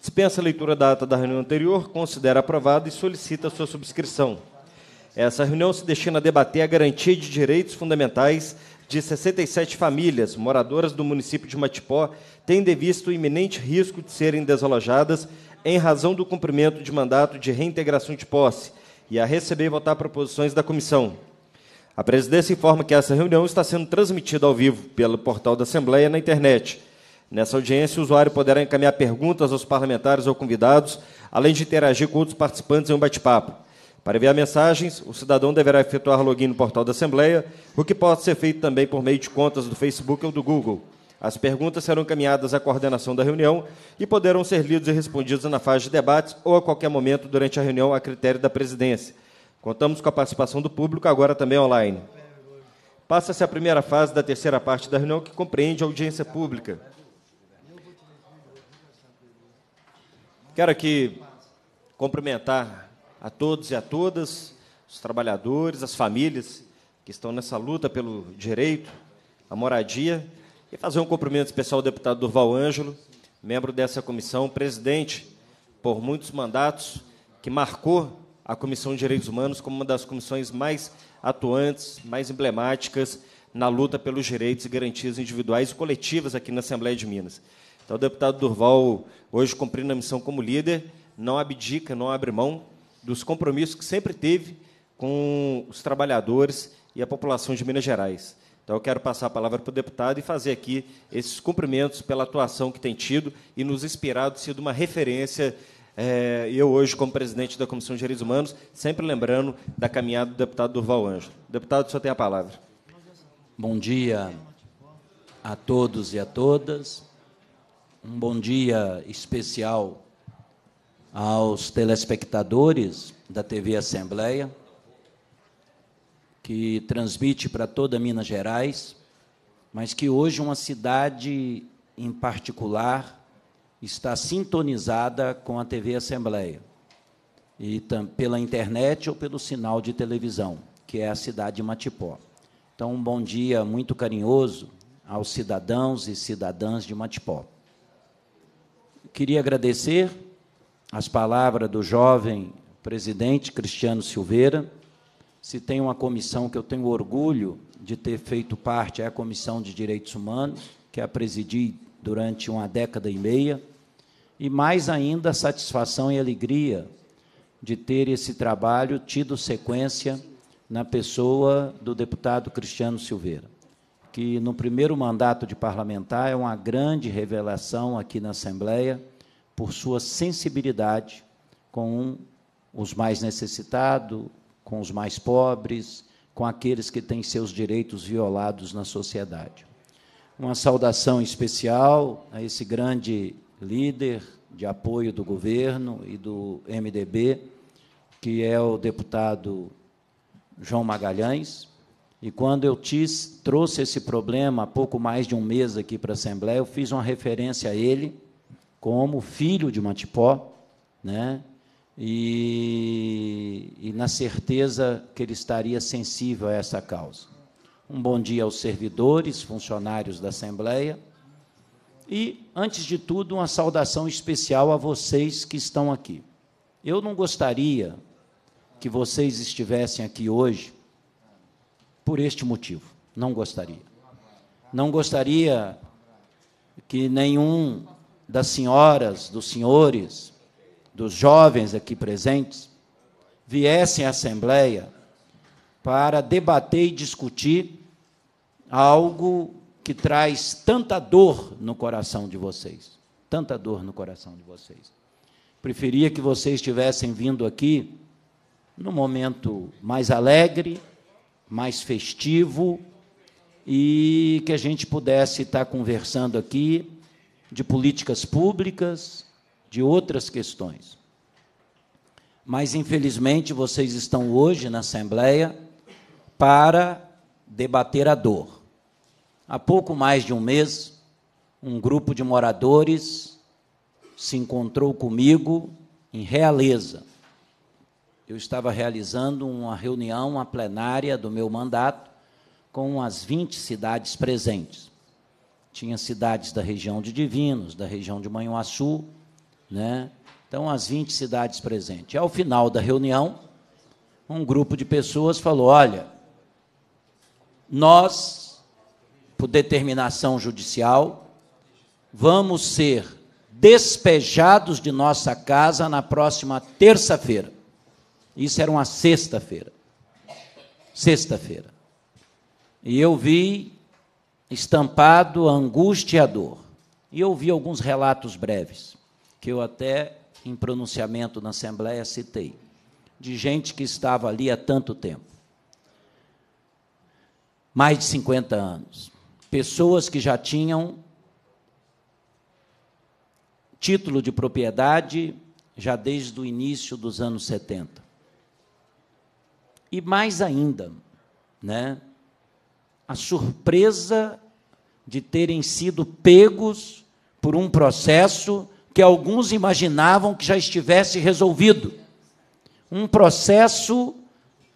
dispensa a leitura da ata da reunião anterior, considera aprovada e solicita sua subscrição. Essa reunião se destina a debater a garantia de direitos fundamentais de 67 famílias moradoras do município de Matipó, tendo visto o iminente risco de serem desalojadas em razão do cumprimento de mandato de reintegração de posse, e a receber e votar proposições da comissão. A presidência informa que essa reunião está sendo transmitida ao vivo pelo portal da Assembleia na internet Nessa audiência, o usuário poderá encaminhar perguntas aos parlamentares ou convidados, além de interagir com outros participantes em um bate-papo. Para enviar mensagens, o cidadão deverá efetuar login no portal da Assembleia, o que pode ser feito também por meio de contas do Facebook ou do Google. As perguntas serão encaminhadas à coordenação da reunião e poderão ser lidas e respondidas na fase de debates ou a qualquer momento durante a reunião, a critério da presidência. Contamos com a participação do público, agora também online. Passa-se a primeira fase da terceira parte da reunião, que compreende a audiência pública. Quero aqui cumprimentar a todos e a todas, os trabalhadores, as famílias que estão nessa luta pelo direito à moradia e fazer um cumprimento especial ao deputado Durval Ângelo, membro dessa comissão, presidente por muitos mandatos, que marcou a Comissão de Direitos Humanos como uma das comissões mais atuantes, mais emblemáticas na luta pelos direitos e garantias individuais e coletivas aqui na Assembleia de Minas. Então, o deputado Durval, hoje cumprindo a missão como líder, não abdica, não abre mão dos compromissos que sempre teve com os trabalhadores e a população de Minas Gerais. Então, eu quero passar a palavra para o deputado e fazer aqui esses cumprimentos pela atuação que tem tido e nos inspirado, sido uma referência. É, eu, hoje, como presidente da Comissão de Direitos Humanos, sempre lembrando da caminhada do deputado Durval Ângelo. Deputado, só tem a palavra. Bom dia a todos e a todas um bom dia especial aos telespectadores da TV Assembleia, que transmite para toda Minas Gerais, mas que hoje uma cidade em particular está sintonizada com a TV Assembleia, e pela internet ou pelo sinal de televisão, que é a cidade de Matipó. Então, um bom dia muito carinhoso aos cidadãos e cidadãs de Matipó. Queria agradecer as palavras do jovem presidente Cristiano Silveira. Se tem uma comissão que eu tenho orgulho de ter feito parte, é a Comissão de Direitos Humanos, que a presidi durante uma década e meia. E mais ainda, a satisfação e alegria de ter esse trabalho tido sequência na pessoa do deputado Cristiano Silveira que no primeiro mandato de parlamentar é uma grande revelação aqui na Assembleia por sua sensibilidade com os mais necessitados, com os mais pobres, com aqueles que têm seus direitos violados na sociedade. Uma saudação especial a esse grande líder de apoio do governo e do MDB, que é o deputado João Magalhães, e quando eu te trouxe esse problema há pouco mais de um mês aqui para a Assembleia, eu fiz uma referência a ele como filho de Matipó, né? E, e na certeza que ele estaria sensível a essa causa. Um bom dia aos servidores, funcionários da Assembleia. E, antes de tudo, uma saudação especial a vocês que estão aqui. Eu não gostaria que vocês estivessem aqui hoje por este motivo. Não gostaria. Não gostaria que nenhum das senhoras, dos senhores, dos jovens aqui presentes viessem à Assembleia para debater e discutir algo que traz tanta dor no coração de vocês. Tanta dor no coração de vocês. Preferia que vocês tivessem vindo aqui num momento mais alegre, mais festivo e que a gente pudesse estar conversando aqui de políticas públicas, de outras questões. Mas, infelizmente, vocês estão hoje na Assembleia para debater a dor. Há pouco mais de um mês, um grupo de moradores se encontrou comigo em Realeza eu estava realizando uma reunião, uma plenária do meu mandato, com as 20 cidades presentes. Tinha cidades da região de Divinos, da região de Manhuaçu, né? Então, as 20 cidades presentes. E ao final da reunião, um grupo de pessoas falou: olha, nós, por determinação judicial, vamos ser despejados de nossa casa na próxima terça-feira. Isso era uma sexta-feira. Sexta-feira. E eu vi estampado a angústia e a dor. E eu vi alguns relatos breves, que eu até em pronunciamento na Assembleia citei, de gente que estava ali há tanto tempo mais de 50 anos pessoas que já tinham título de propriedade já desde o início dos anos 70. E mais ainda, né? a surpresa de terem sido pegos por um processo que alguns imaginavam que já estivesse resolvido. Um processo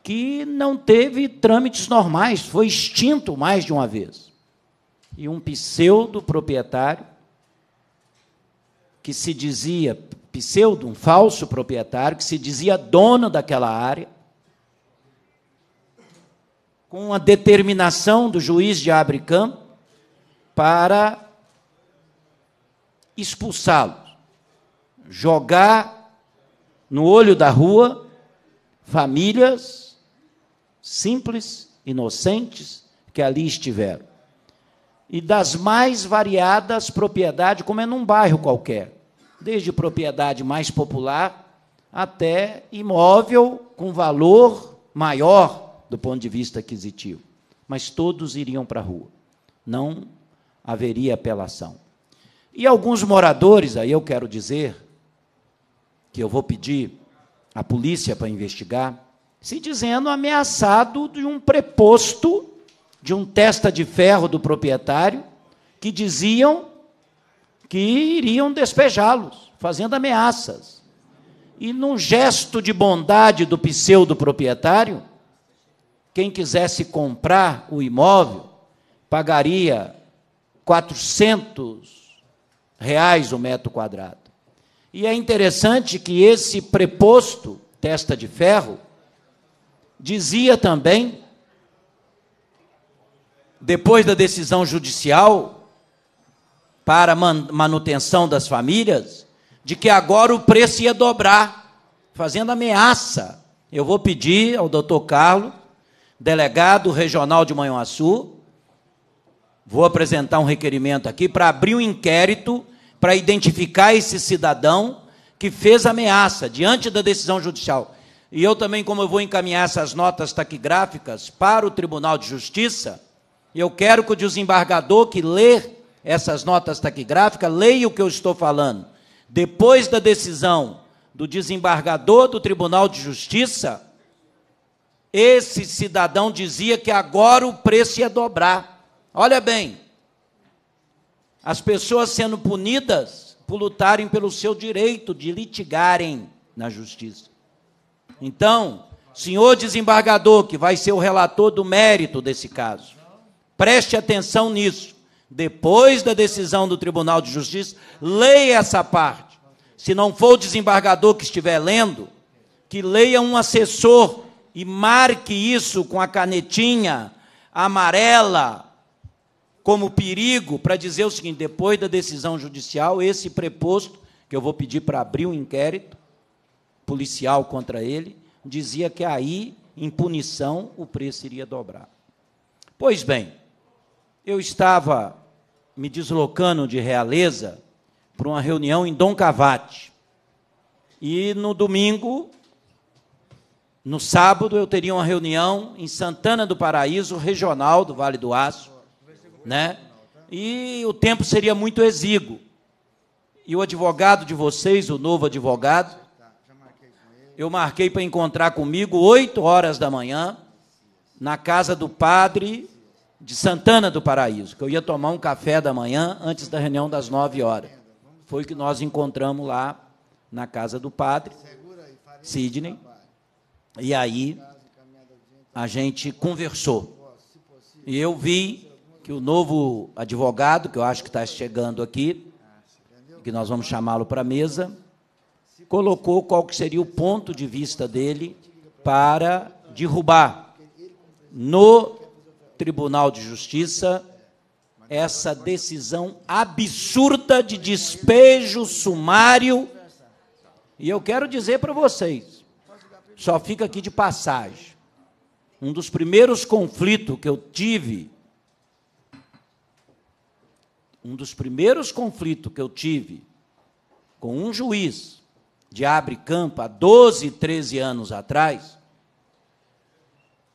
que não teve trâmites normais, foi extinto mais de uma vez. E um pseudo proprietário que se dizia pseudo, um falso proprietário que se dizia dono daquela área, com a determinação do juiz de Abricam para expulsá los jogar no olho da rua famílias simples, inocentes que ali estiveram. E das mais variadas propriedades, como é num bairro qualquer, desde propriedade mais popular até imóvel com valor maior do ponto de vista aquisitivo. Mas todos iriam para a rua. Não haveria apelação. E alguns moradores, aí eu quero dizer, que eu vou pedir à polícia para investigar, se dizendo ameaçado de um preposto, de um testa de ferro do proprietário, que diziam que iriam despejá-los, fazendo ameaças. E num gesto de bondade do pseudo proprietário, quem quisesse comprar o imóvel pagaria 400 reais o metro quadrado. E é interessante que esse preposto, testa de ferro, dizia também, depois da decisão judicial para manutenção das famílias, de que agora o preço ia dobrar, fazendo ameaça. Eu vou pedir ao doutor Carlos delegado regional de Manhuaçu, vou apresentar um requerimento aqui para abrir um inquérito para identificar esse cidadão que fez ameaça diante da decisão judicial. E eu também, como eu vou encaminhar essas notas taquigráficas para o Tribunal de Justiça, eu quero que o desembargador que ler essas notas taquigráficas leia o que eu estou falando. Depois da decisão do desembargador do Tribunal de Justiça, esse cidadão dizia que agora o preço ia dobrar. Olha bem, as pessoas sendo punidas por lutarem pelo seu direito de litigarem na justiça. Então, senhor desembargador, que vai ser o relator do mérito desse caso, preste atenção nisso. Depois da decisão do Tribunal de Justiça, leia essa parte. Se não for o desembargador que estiver lendo, que leia um assessor e marque isso com a canetinha amarela como perigo para dizer o seguinte: depois da decisão judicial, esse preposto, que eu vou pedir para abrir um inquérito policial contra ele, dizia que aí, em punição, o preço iria dobrar. Pois bem, eu estava me deslocando de Realeza para uma reunião em Dom Cavate. E no domingo no sábado eu teria uma reunião em Santana do Paraíso, regional do Vale do Aço, né? E o tempo seria muito exíguo. E o advogado de vocês, o novo advogado, eu marquei para encontrar comigo 8 horas da manhã na casa do padre de Santana do Paraíso, que eu ia tomar um café da manhã antes da reunião das 9 horas. Foi o que nós encontramos lá na casa do padre Sidney e aí a gente conversou. E eu vi que o novo advogado, que eu acho que está chegando aqui, que nós vamos chamá-lo para a mesa, colocou qual que seria o ponto de vista dele para derrubar no Tribunal de Justiça essa decisão absurda de despejo sumário. E eu quero dizer para vocês, só fica aqui de passagem. Um dos primeiros conflitos que eu tive, um dos primeiros conflitos que eu tive com um juiz de abre campo há 12, 13 anos atrás,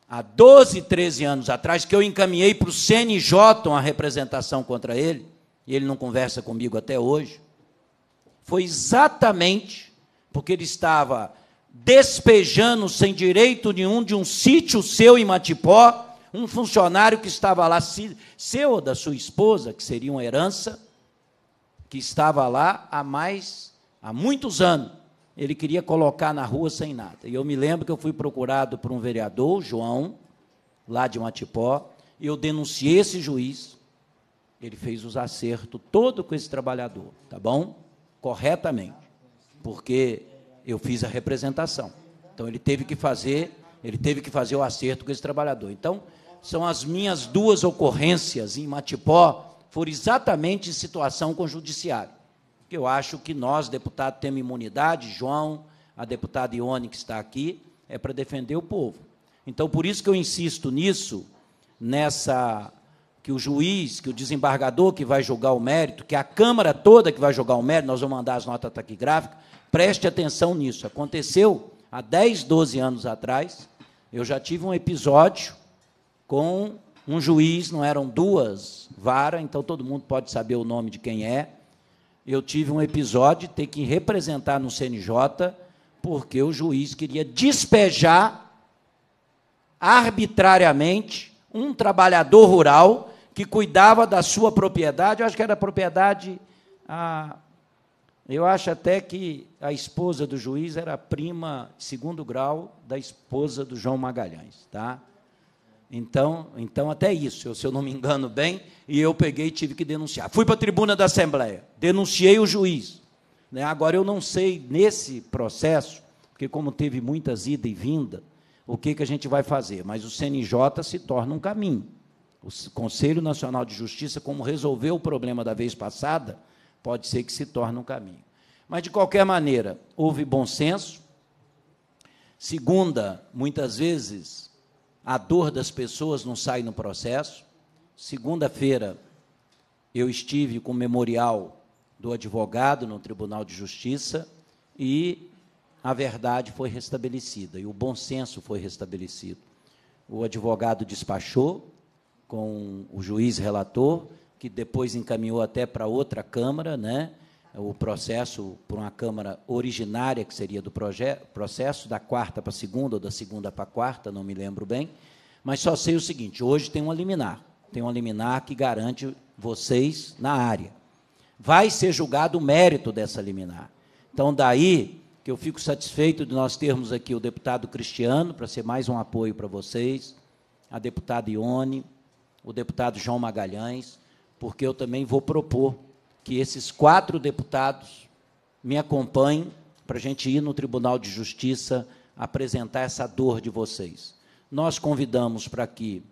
há 12, 13 anos atrás, que eu encaminhei para o CNJ uma representação contra ele, e ele não conversa comigo até hoje, foi exatamente porque ele estava despejando sem direito nenhum de um sítio seu em Matipó, um funcionário que estava lá, seu ou da sua esposa, que seria uma herança, que estava lá há mais, há muitos anos. Ele queria colocar na rua sem nada. E eu me lembro que eu fui procurado por um vereador, João, lá de Matipó, e eu denunciei esse juiz. Ele fez os acertos todo com esse trabalhador, tá bom? Corretamente. Porque eu fiz a representação. Então ele teve que fazer, ele teve que fazer o acerto com esse trabalhador. Então, são as minhas duas ocorrências em Matipó, foram exatamente em situação com o judiciário. Eu acho que nós, deputados, temos imunidade, João, a deputada Ione que está aqui, é para defender o povo. Então, por isso que eu insisto nisso, nessa que o juiz, que o desembargador que vai julgar o mérito, que a Câmara toda que vai julgar o mérito, nós vamos mandar as notas taquigráficas, Preste atenção nisso. Aconteceu há 10, 12 anos atrás. Eu já tive um episódio com um juiz, não eram duas varas, então todo mundo pode saber o nome de quem é. Eu tive um episódio de ter que representar no CNJ, porque o juiz queria despejar arbitrariamente um trabalhador rural que cuidava da sua propriedade, eu acho que era propriedade a eu acho até que a esposa do juiz era prima segundo grau da esposa do João Magalhães, tá? Então, então até isso, se eu não me engano bem, e eu peguei e tive que denunciar. Fui para a tribuna da Assembleia, denunciei o juiz. Né? Agora eu não sei nesse processo, porque como teve muitas ida e vinda, o que, que a gente vai fazer, mas o CNJ se torna um caminho. O Conselho Nacional de Justiça, como resolveu o problema da vez passada, Pode ser que se torne um caminho. Mas, de qualquer maneira, houve bom senso. Segunda, muitas vezes, a dor das pessoas não sai no processo. Segunda-feira, eu estive com o memorial do advogado no Tribunal de Justiça e a verdade foi restabelecida e o bom senso foi restabelecido. O advogado despachou com o juiz relator que depois encaminhou até para outra Câmara, né? o processo por uma Câmara originária, que seria do processo, da quarta para a segunda, ou da segunda para a quarta, não me lembro bem, mas só sei o seguinte, hoje tem uma liminar, tem uma liminar que garante vocês na área. Vai ser julgado o mérito dessa liminar. Então, daí que eu fico satisfeito de nós termos aqui o deputado Cristiano, para ser mais um apoio para vocês, a deputada Ione, o deputado João Magalhães, porque eu também vou propor que esses quatro deputados me acompanhem para a gente ir no Tribunal de Justiça apresentar essa dor de vocês. Nós convidamos para que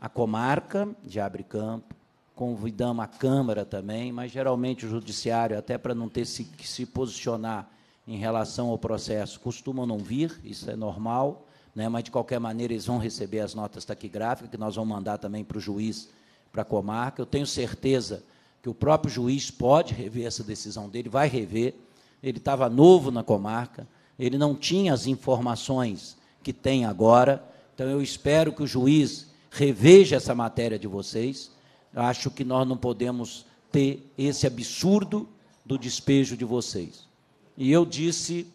a comarca de Abre Campo, convidamos a Câmara também, mas geralmente o Judiciário, até para não ter se, que se posicionar em relação ao processo, costuma não vir, isso é normal, né, mas de qualquer maneira eles vão receber as notas taquigráficas, que nós vamos mandar também para o juiz para a comarca. Eu tenho certeza que o próprio juiz pode rever essa decisão dele, vai rever. Ele estava novo na comarca, ele não tinha as informações que tem agora. Então, eu espero que o juiz reveja essa matéria de vocês. Eu acho que nós não podemos ter esse absurdo do despejo de vocês. E eu disse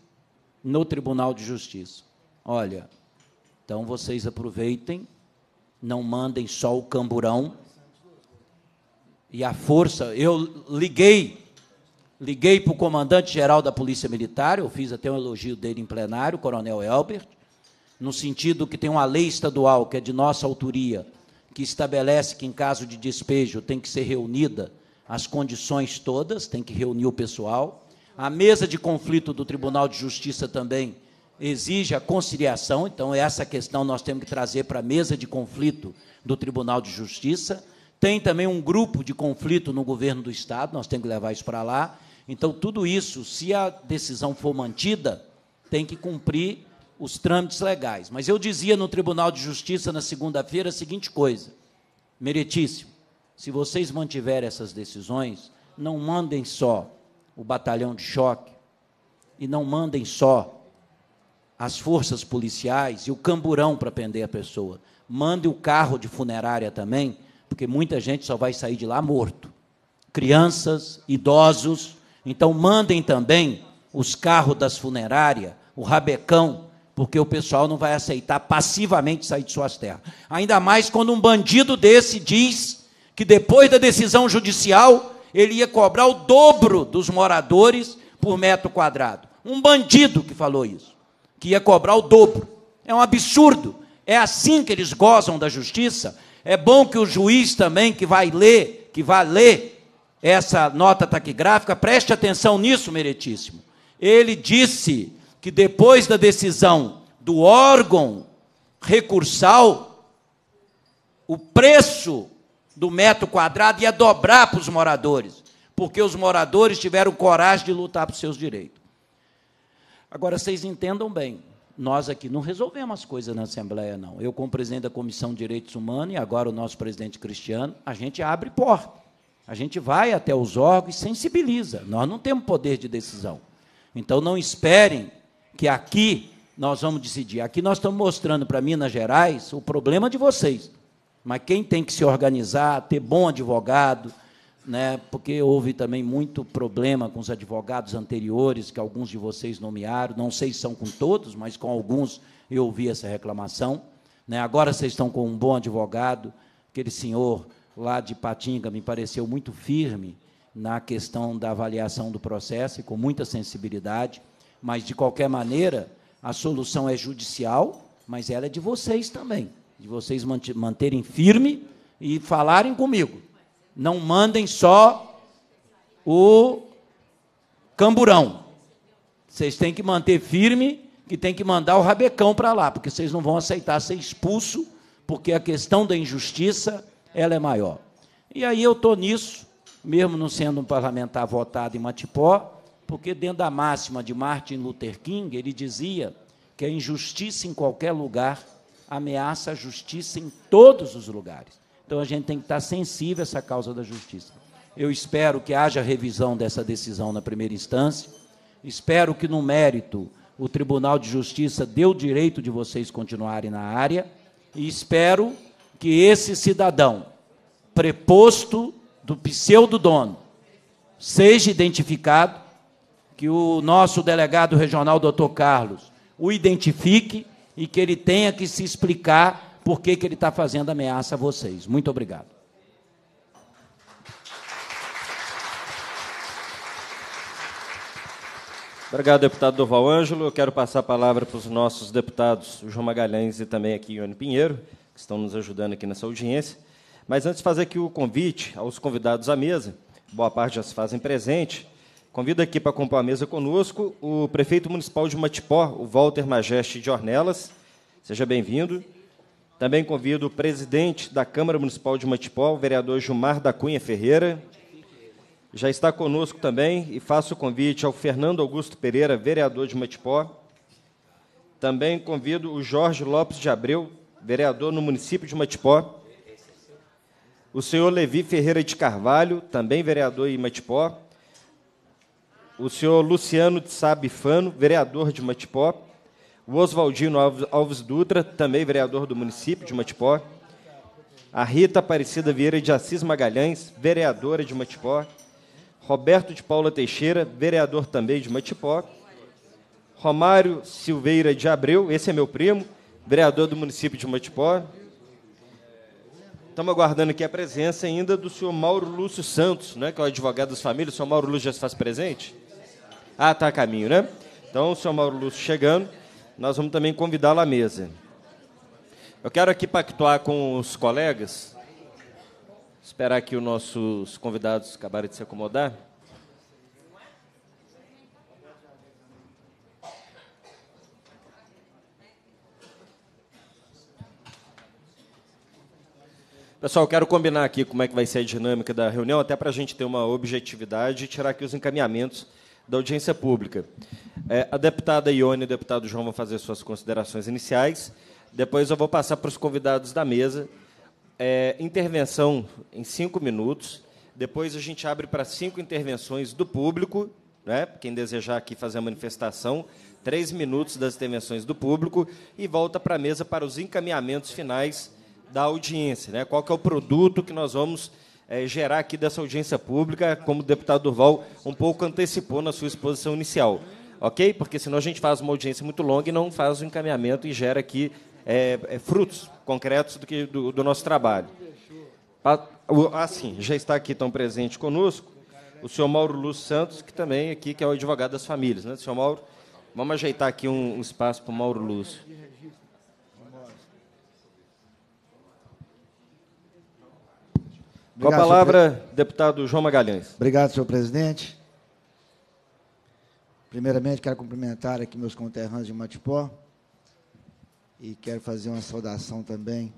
no Tribunal de Justiça: olha, então vocês aproveitem, não mandem só o camburão, e a força. Eu liguei, liguei para o comandante-geral da Polícia Militar, eu fiz até um elogio dele em plenário, Coronel Elbert, no sentido que tem uma lei estadual que é de nossa autoria, que estabelece que em caso de despejo tem que ser reunida as condições todas, tem que reunir o pessoal. A mesa de conflito do Tribunal de Justiça também exige a conciliação, então essa questão nós temos que trazer para a mesa de conflito do Tribunal de Justiça. Tem também um grupo de conflito no governo do Estado, nós temos que levar isso para lá. Então, tudo isso, se a decisão for mantida, tem que cumprir os trâmites legais. Mas eu dizia no Tribunal de Justiça na segunda-feira a seguinte coisa: meritíssimo, se vocês mantiverem essas decisões, não mandem só o batalhão de choque e não mandem só as forças policiais e o camburão para prender a pessoa. Mande o carro de funerária também porque muita gente só vai sair de lá morto. Crianças, idosos. Então, mandem também os carros das funerárias, o rabecão, porque o pessoal não vai aceitar passivamente sair de suas terras. Ainda mais quando um bandido desse diz que depois da decisão judicial ele ia cobrar o dobro dos moradores por metro quadrado. Um bandido que falou isso, que ia cobrar o dobro. É um absurdo. É assim que eles gozam da justiça, é bom que o juiz também, que vai ler, que vai ler essa nota taquigráfica, preste atenção nisso, meritíssimo. Ele disse que depois da decisão do órgão recursal, o preço do metro quadrado ia dobrar para os moradores, porque os moradores tiveram coragem de lutar por seus direitos. Agora, vocês entendam bem nós aqui não resolvemos as coisas na Assembleia, não. Eu, como presidente da Comissão de Direitos Humanos e agora o nosso presidente Cristiano, a gente abre porta. A gente vai até os órgãos e sensibiliza. Nós não temos poder de decisão. Então, não esperem que aqui nós vamos decidir. Aqui nós estamos mostrando para Minas Gerais o problema de vocês. Mas quem tem que se organizar, ter bom advogado, né, porque houve também muito problema com os advogados anteriores, que alguns de vocês nomearam, não sei se são com todos, mas com alguns eu ouvi essa reclamação. Né, agora vocês estão com um bom advogado, aquele senhor lá de Patinga me pareceu muito firme na questão da avaliação do processo e com muita sensibilidade, mas, de qualquer maneira, a solução é judicial, mas ela é de vocês também, de vocês manterem firme e falarem comigo. Não mandem só o camburão. Vocês têm que manter firme que tem que mandar o rabecão para lá, porque vocês não vão aceitar ser expulso, porque a questão da injustiça ela é maior. E aí eu estou nisso, mesmo não sendo um parlamentar votado em Matipó, porque dentro da máxima de Martin Luther King, ele dizia que a injustiça em qualquer lugar ameaça a justiça em todos os lugares. Então a gente tem que estar sensível a essa causa da justiça. Eu espero que haja revisão dessa decisão na primeira instância. Espero que no mérito o Tribunal de Justiça dê o direito de vocês continuarem na área e espero que esse cidadão preposto do pseudo dono seja identificado, que o nosso delegado regional, doutor Carlos, o identifique e que ele tenha que se explicar por que, que ele está fazendo ameaça a vocês. Muito obrigado. Obrigado, deputado Doval Ângelo. Eu quero passar a palavra para os nossos deputados João Magalhães e também aqui Ione Pinheiro, que estão nos ajudando aqui nessa audiência. Mas antes, fazer aqui o convite aos convidados à mesa. Boa parte já se fazem presente. Convido aqui para compor a mesa conosco o prefeito municipal de Matipó, o Walter Majeste de Ornelas. Seja bem-vindo. Também convido o presidente da Câmara Municipal de Matipó, o vereador Gilmar da Cunha Ferreira. Já está conosco também e faço o convite ao Fernando Augusto Pereira, vereador de Matipó. Também convido o Jorge Lopes de Abreu, vereador no município de Matipó. O senhor Levi Ferreira de Carvalho, também vereador em Matipó. O senhor Luciano de Sabifano, vereador de Matipó o Oswaldino Alves Dutra, também vereador do município de Matipó, a Rita Aparecida Vieira de Assis Magalhães, vereadora de Matipó, Roberto de Paula Teixeira, vereador também de Matipó, Romário Silveira de Abreu, esse é meu primo, vereador do município de Matipó. Estamos aguardando aqui a presença ainda do senhor Mauro Lúcio Santos, né, que é o advogado das famílias. O senhor Mauro Lúcio já se faz presente? Ah, está a caminho, né? Então, o senhor Mauro Lúcio chegando nós vamos também convidá-la à mesa. Eu quero aqui pactuar com os colegas, esperar que os nossos convidados acabarem de se acomodar. Pessoal, quero combinar aqui como é que vai ser a dinâmica da reunião, até para a gente ter uma objetividade e tirar aqui os encaminhamentos da audiência pública. É, a deputada Ione e o deputado João vão fazer suas considerações iniciais. Depois eu vou passar para os convidados da mesa. É, intervenção em cinco minutos. Depois a gente abre para cinco intervenções do público. Né? Quem desejar aqui fazer a manifestação, três minutos das intervenções do público e volta para a mesa para os encaminhamentos finais da audiência. Né? Qual que é o produto que nós vamos é, gerar aqui dessa audiência pública, como o deputado Durval um pouco antecipou na sua exposição inicial. Ok? Porque senão a gente faz uma audiência muito longa e não faz o encaminhamento e gera aqui é, é, frutos concretos do, que, do, do nosso trabalho. Assim, ah, já está aqui tão presente conosco o senhor Mauro Lúcio Santos, que também aqui que é o advogado das famílias. Né? Senhor Mauro, vamos ajeitar aqui um, um espaço para o Mauro Lúcio. Com a palavra, senhor... deputado João Magalhães. Obrigado, senhor presidente. Primeiramente, quero cumprimentar aqui meus conterrâneos de Matipó e quero fazer uma saudação também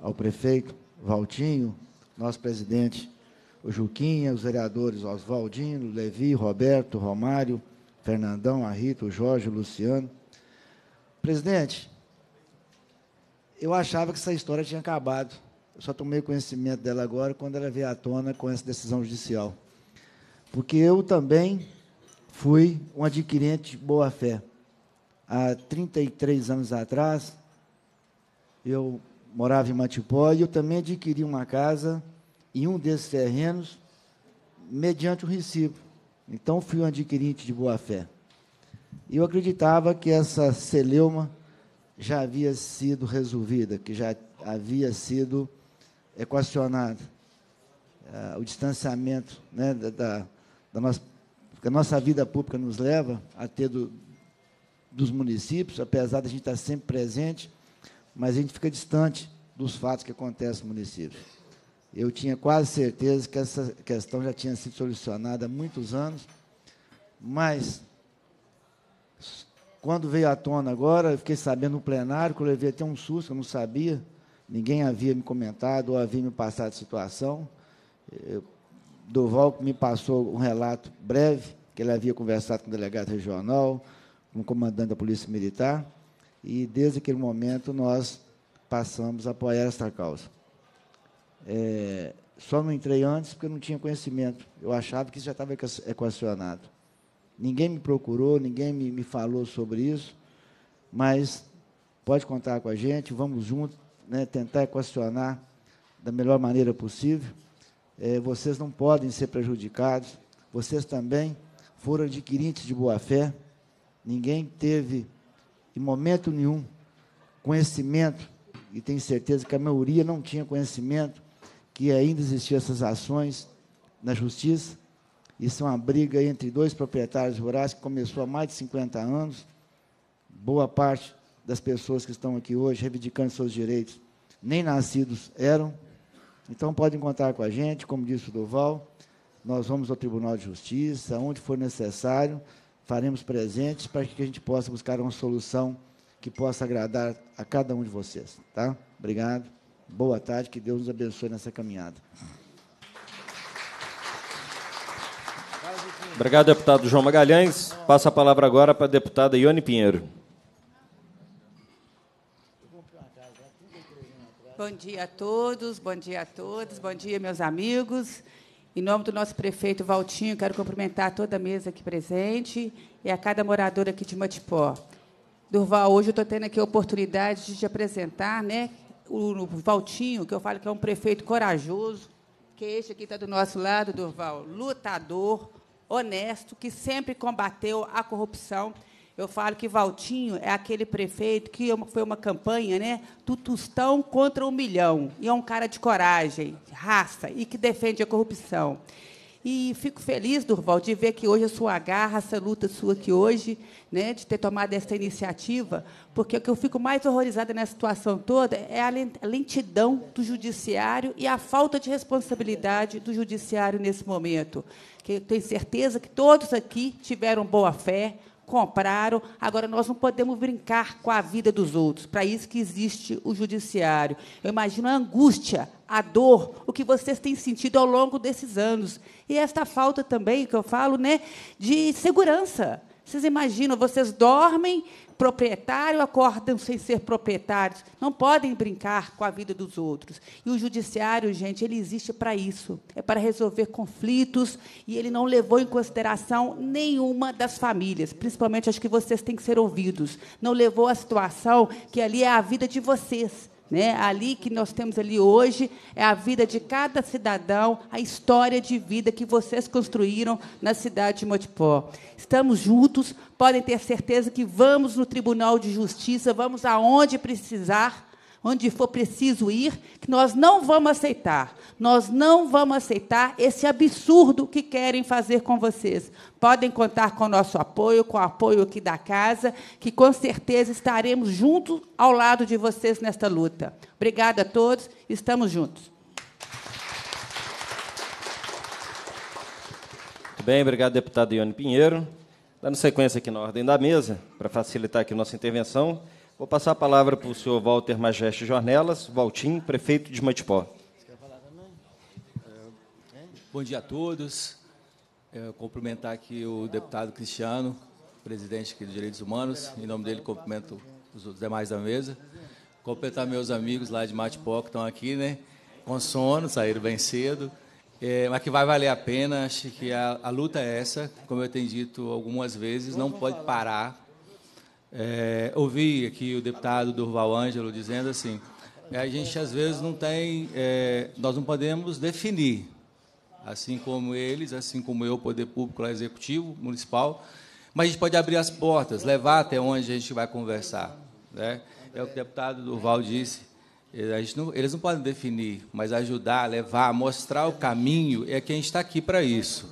ao prefeito Valtinho, nosso presidente, o Juquinha, os vereadores Oswaldino, Levi, Roberto, Romário, Fernandão, Arrito, Jorge, Luciano. Presidente, eu achava que essa história tinha acabado. Eu só tomei conhecimento dela agora quando ela veio à tona com essa decisão judicial. Porque eu também fui um adquirente de boa-fé. Há 33 anos atrás, eu morava em Matipó e eu também adquiri uma casa em um desses terrenos mediante um recibo. Então, fui um adquirente de boa-fé. E eu acreditava que essa celeuma já havia sido resolvida, que já havia sido equacionar uh, eh, o distanciamento né, da, da, da, nossa, que a nossa vida pública nos leva a ter do, dos municípios, apesar de a gente estar sempre presente, mas a gente fica distante dos fatos que acontecem no município. Eu tinha quase certeza que essa questão já tinha sido solucionada há muitos anos, mas quando veio à tona agora, eu fiquei sabendo no plenário, que eu levei até um susto, eu não sabia, Ninguém havia me comentado ou havia me passado a situação. Duval me passou um relato breve, que ele havia conversado com o delegado regional, com o comandante da Polícia Militar, e desde aquele momento nós passamos a apoiar esta causa. É, só não entrei antes porque eu não tinha conhecimento. Eu achava que isso já estava equacionado. Ninguém me procurou, ninguém me, me falou sobre isso, mas pode contar com a gente, vamos juntos né, tentar equacionar da melhor maneira possível. É, vocês não podem ser prejudicados. Vocês também foram adquirentes de boa-fé. Ninguém teve, em momento nenhum, conhecimento, e tenho certeza que a maioria não tinha conhecimento, que ainda existiam essas ações na justiça. Isso é uma briga entre dois proprietários rurais que começou há mais de 50 anos. Boa parte das pessoas que estão aqui hoje reivindicando seus direitos, nem nascidos eram. Então podem contar com a gente, como disse o Duval, nós vamos ao Tribunal de Justiça, onde for necessário, faremos presentes para que a gente possa buscar uma solução que possa agradar a cada um de vocês, tá? Obrigado. Boa tarde, que Deus nos abençoe nessa caminhada. Obrigado, deputado João Magalhães. Passa a palavra agora para a deputada Ione Pinheiro. Bom dia a todos, bom dia a todos, bom dia, meus amigos. Em nome do nosso prefeito Valtinho, quero cumprimentar toda a mesa aqui presente e a cada morador aqui de Matipó. Durval, hoje eu estou tendo aqui a oportunidade de te apresentar né, o Valtinho, que eu falo que é um prefeito corajoso, que é este aqui está do nosso lado, Durval, lutador, honesto, que sempre combateu a corrupção eu falo que Valtinho é aquele prefeito que é foi uma campanha, né? Do tostão contra o um milhão. E é um cara de coragem, raça e que defende a corrupção. E fico feliz, Durval, de ver que hoje a sua garra, essa luta sua aqui hoje, né, de ter tomado essa iniciativa, porque o que eu fico mais horrorizada nessa situação toda é a lentidão do judiciário e a falta de responsabilidade do judiciário nesse momento. Que tenho certeza que todos aqui tiveram boa fé, compraram. Agora, nós não podemos brincar com a vida dos outros. Para isso que existe o judiciário. Eu imagino a angústia, a dor, o que vocês têm sentido ao longo desses anos. E esta falta também, que eu falo, né, de segurança. Vocês imaginam, vocês dormem proprietário acordam sem ser proprietários, não podem brincar com a vida dos outros. E o judiciário, gente, ele existe para isso, é para resolver conflitos e ele não levou em consideração nenhuma das famílias, principalmente acho que vocês têm que ser ouvidos. Não levou a situação que ali é a vida de vocês né? Ali que nós temos ali hoje é a vida de cada cidadão, a história de vida que vocês construíram na cidade de Motipó. Estamos juntos, podem ter certeza que vamos no Tribunal de Justiça, vamos aonde precisar onde for preciso ir, que nós não vamos aceitar. Nós não vamos aceitar esse absurdo que querem fazer com vocês. Podem contar com o nosso apoio, com o apoio aqui da casa, que com certeza estaremos juntos ao lado de vocês nesta luta. Obrigada a todos, estamos juntos. Muito bem, obrigado, deputado Ione Pinheiro. Dando sequência aqui na ordem da mesa, para facilitar aqui a nossa intervenção, Vou passar a palavra para o senhor Walter Majeste Jornelas, Valtim, prefeito de Matipó. Bom dia a todos. Eu é, cumprimentar aqui o deputado Cristiano, presidente aqui dos Direitos Humanos. Em nome dele, cumprimento os demais da mesa. Completar meus amigos lá de Matipó que estão aqui, né? Com sono, saíram bem cedo. É, mas que vai valer a pena, acho que a, a luta é essa, como eu tenho dito algumas vezes, não pode parar é, ouvi aqui o deputado Durval Ângelo dizendo assim: é, a gente às vezes não tem, é, nós não podemos definir, assim como eles, assim como eu, poder público lá, executivo, municipal, mas a gente pode abrir as portas, levar até onde a gente vai conversar. Né? É o que o deputado Durval disse. É, não, eles não podem definir, mas ajudar, levar, mostrar o caminho é quem está aqui para isso.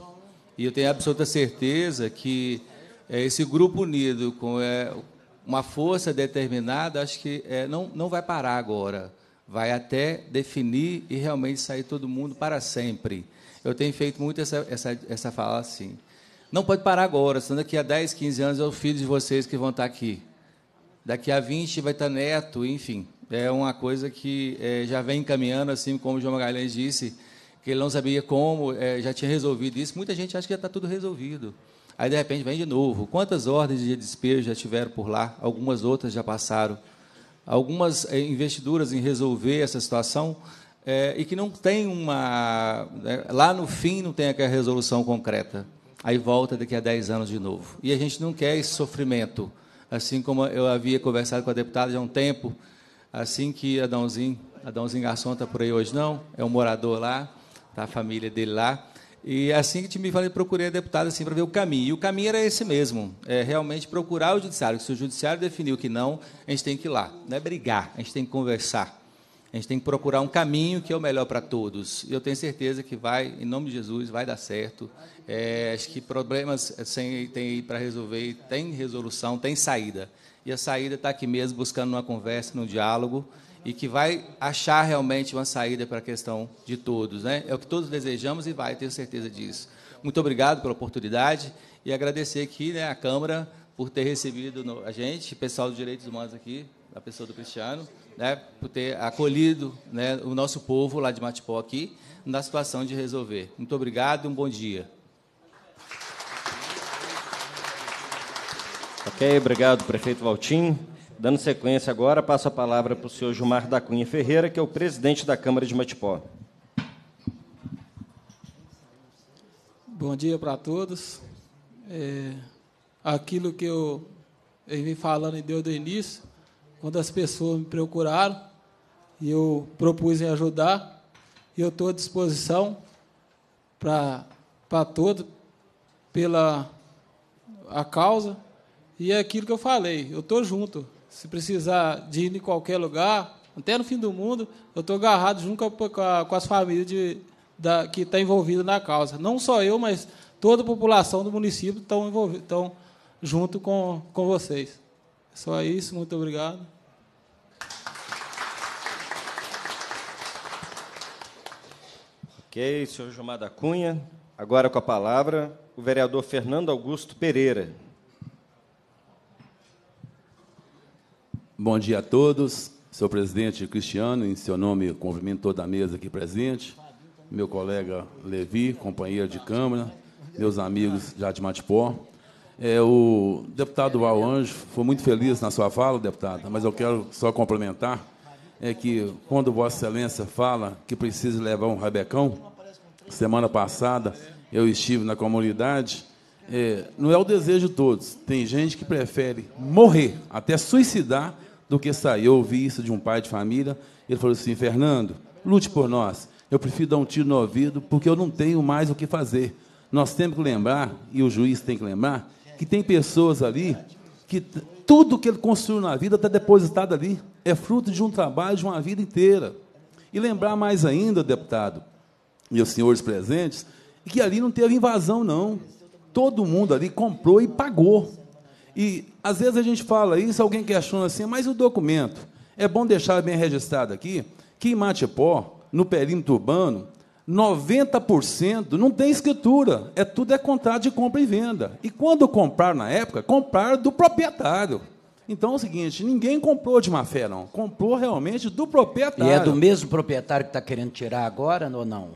E eu tenho absoluta certeza que é, esse grupo unido com, é, uma força determinada, acho que é, não, não vai parar agora. Vai até definir e realmente sair todo mundo para sempre. Eu tenho feito muito essa, essa, essa fala assim. Não pode parar agora, senão daqui a 10, 15 anos é o filho de vocês que vão estar aqui. Daqui a 20 vai estar neto, enfim. É uma coisa que é, já vem encaminhando, assim como o João Magalhães disse, que ele não sabia como, é, já tinha resolvido isso. Muita gente acha que já está tudo resolvido. Aí, de repente, vem de novo. Quantas ordens de despejo já tiveram por lá? Algumas outras já passaram. Algumas eh, investiduras em resolver essa situação é, e que não tem uma. Né, lá no fim não tem aquela resolução concreta. Aí volta daqui a 10 anos de novo. E a gente não quer esse sofrimento. Assim como eu havia conversado com a deputada já há um tempo, assim que Adãozinho, Adãozinho Garçom está por aí hoje, não? É um morador lá, tá a família dele lá. E é assim que me falei, procurei a deputada assim, para ver o caminho. E o caminho era esse mesmo: é realmente procurar o judiciário. Se o judiciário definiu que não, a gente tem que ir lá. Não é brigar, a gente tem que conversar. A gente tem que procurar um caminho que é o melhor para todos. E eu tenho certeza que vai, em nome de Jesus, vai dar certo. É, acho que problemas é, sem, tem para resolver, tem resolução, tem saída. E a saída está aqui mesmo, buscando uma conversa, num diálogo e que vai achar realmente uma saída para a questão de todos. Né? É o que todos desejamos e vai, tenho certeza disso. Muito obrigado pela oportunidade e agradecer aqui né, a Câmara por ter recebido a gente, pessoal dos direitos humanos aqui, a pessoa do Cristiano, né, por ter acolhido né, o nosso povo lá de Matipó aqui na situação de resolver. Muito obrigado e um bom dia. Ok, obrigado, prefeito Valtinho. Dando sequência agora, passo a palavra para o senhor Gilmar da Cunha Ferreira, que é o presidente da Câmara de Matipó. Bom dia para todos. É, aquilo que eu, eu vim falando e deu do início, quando as pessoas me procuraram e eu propus em ajudar, eu estou à disposição para todos, pela a causa e é aquilo que eu falei, eu estou junto. Se precisar de ir em qualquer lugar, até no fim do mundo, eu estou agarrado junto com, a, com as famílias de, da, que estão tá envolvidas na causa. Não só eu, mas toda a população do município estão estão junto com, com vocês. É só isso, muito obrigado. Ok, senhor Gilmar da Cunha. Agora com a palavra o vereador Fernando Augusto Pereira. Bom dia a todos. senhor presidente Cristiano, em seu nome cumprimento toda a mesa aqui presente, meu colega Levi, companheiro de Câmara, meus amigos já de Matipó. É, o deputado Val Anjo foi muito feliz na sua fala, deputada, mas eu quero só complementar é que quando Vossa Excelência fala que precisa levar um rabecão, semana passada eu estive na comunidade é, não é o desejo de todos. Tem gente que prefere morrer, até suicidar, do que sair. Eu ouvi isso de um pai de família. Ele falou assim: Fernando, lute por nós. Eu prefiro dar um tiro no ouvido porque eu não tenho mais o que fazer. Nós temos que lembrar, e o juiz tem que lembrar, que tem pessoas ali que tudo que ele construiu na vida está depositado ali. É fruto de um trabalho de uma vida inteira. E lembrar mais ainda, deputado e os senhores presentes, que ali não teve invasão, não. Todo mundo ali comprou e pagou. E às vezes a gente fala isso, alguém questiona assim, mas o documento? É bom deixar bem registrado aqui que em Matipó, no perímetro urbano, 90% não tem escritura, é tudo é contrato de compra e venda. E quando comprar na época, comprar do proprietário. Então é o seguinte, ninguém comprou de má fé, não. Comprou realmente do proprietário. E é do mesmo proprietário que está querendo tirar agora ou não?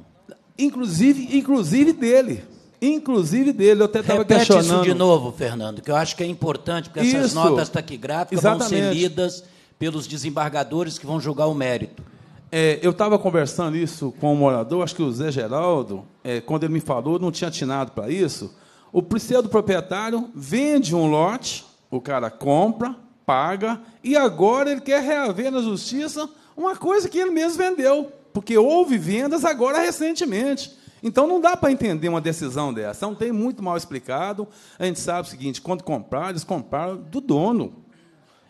Inclusive, inclusive dele inclusive dele. Eu até estava questionando. isso de novo, Fernando, que eu acho que é importante, porque essas notas taquigráficas tá vão ser lidas pelos desembargadores que vão julgar o mérito. É, eu estava conversando isso com um morador, acho que o Zé Geraldo, é, quando ele me falou, não tinha atinado para isso. O pseudo proprietário vende um lote, o cara compra, paga, e agora ele quer reaver na justiça uma coisa que ele mesmo vendeu, porque houve vendas agora recentemente. Então não dá para entender uma decisão dessa. Não é tem muito mal explicado. A gente sabe o seguinte: quando comprar, eles compraram do dono.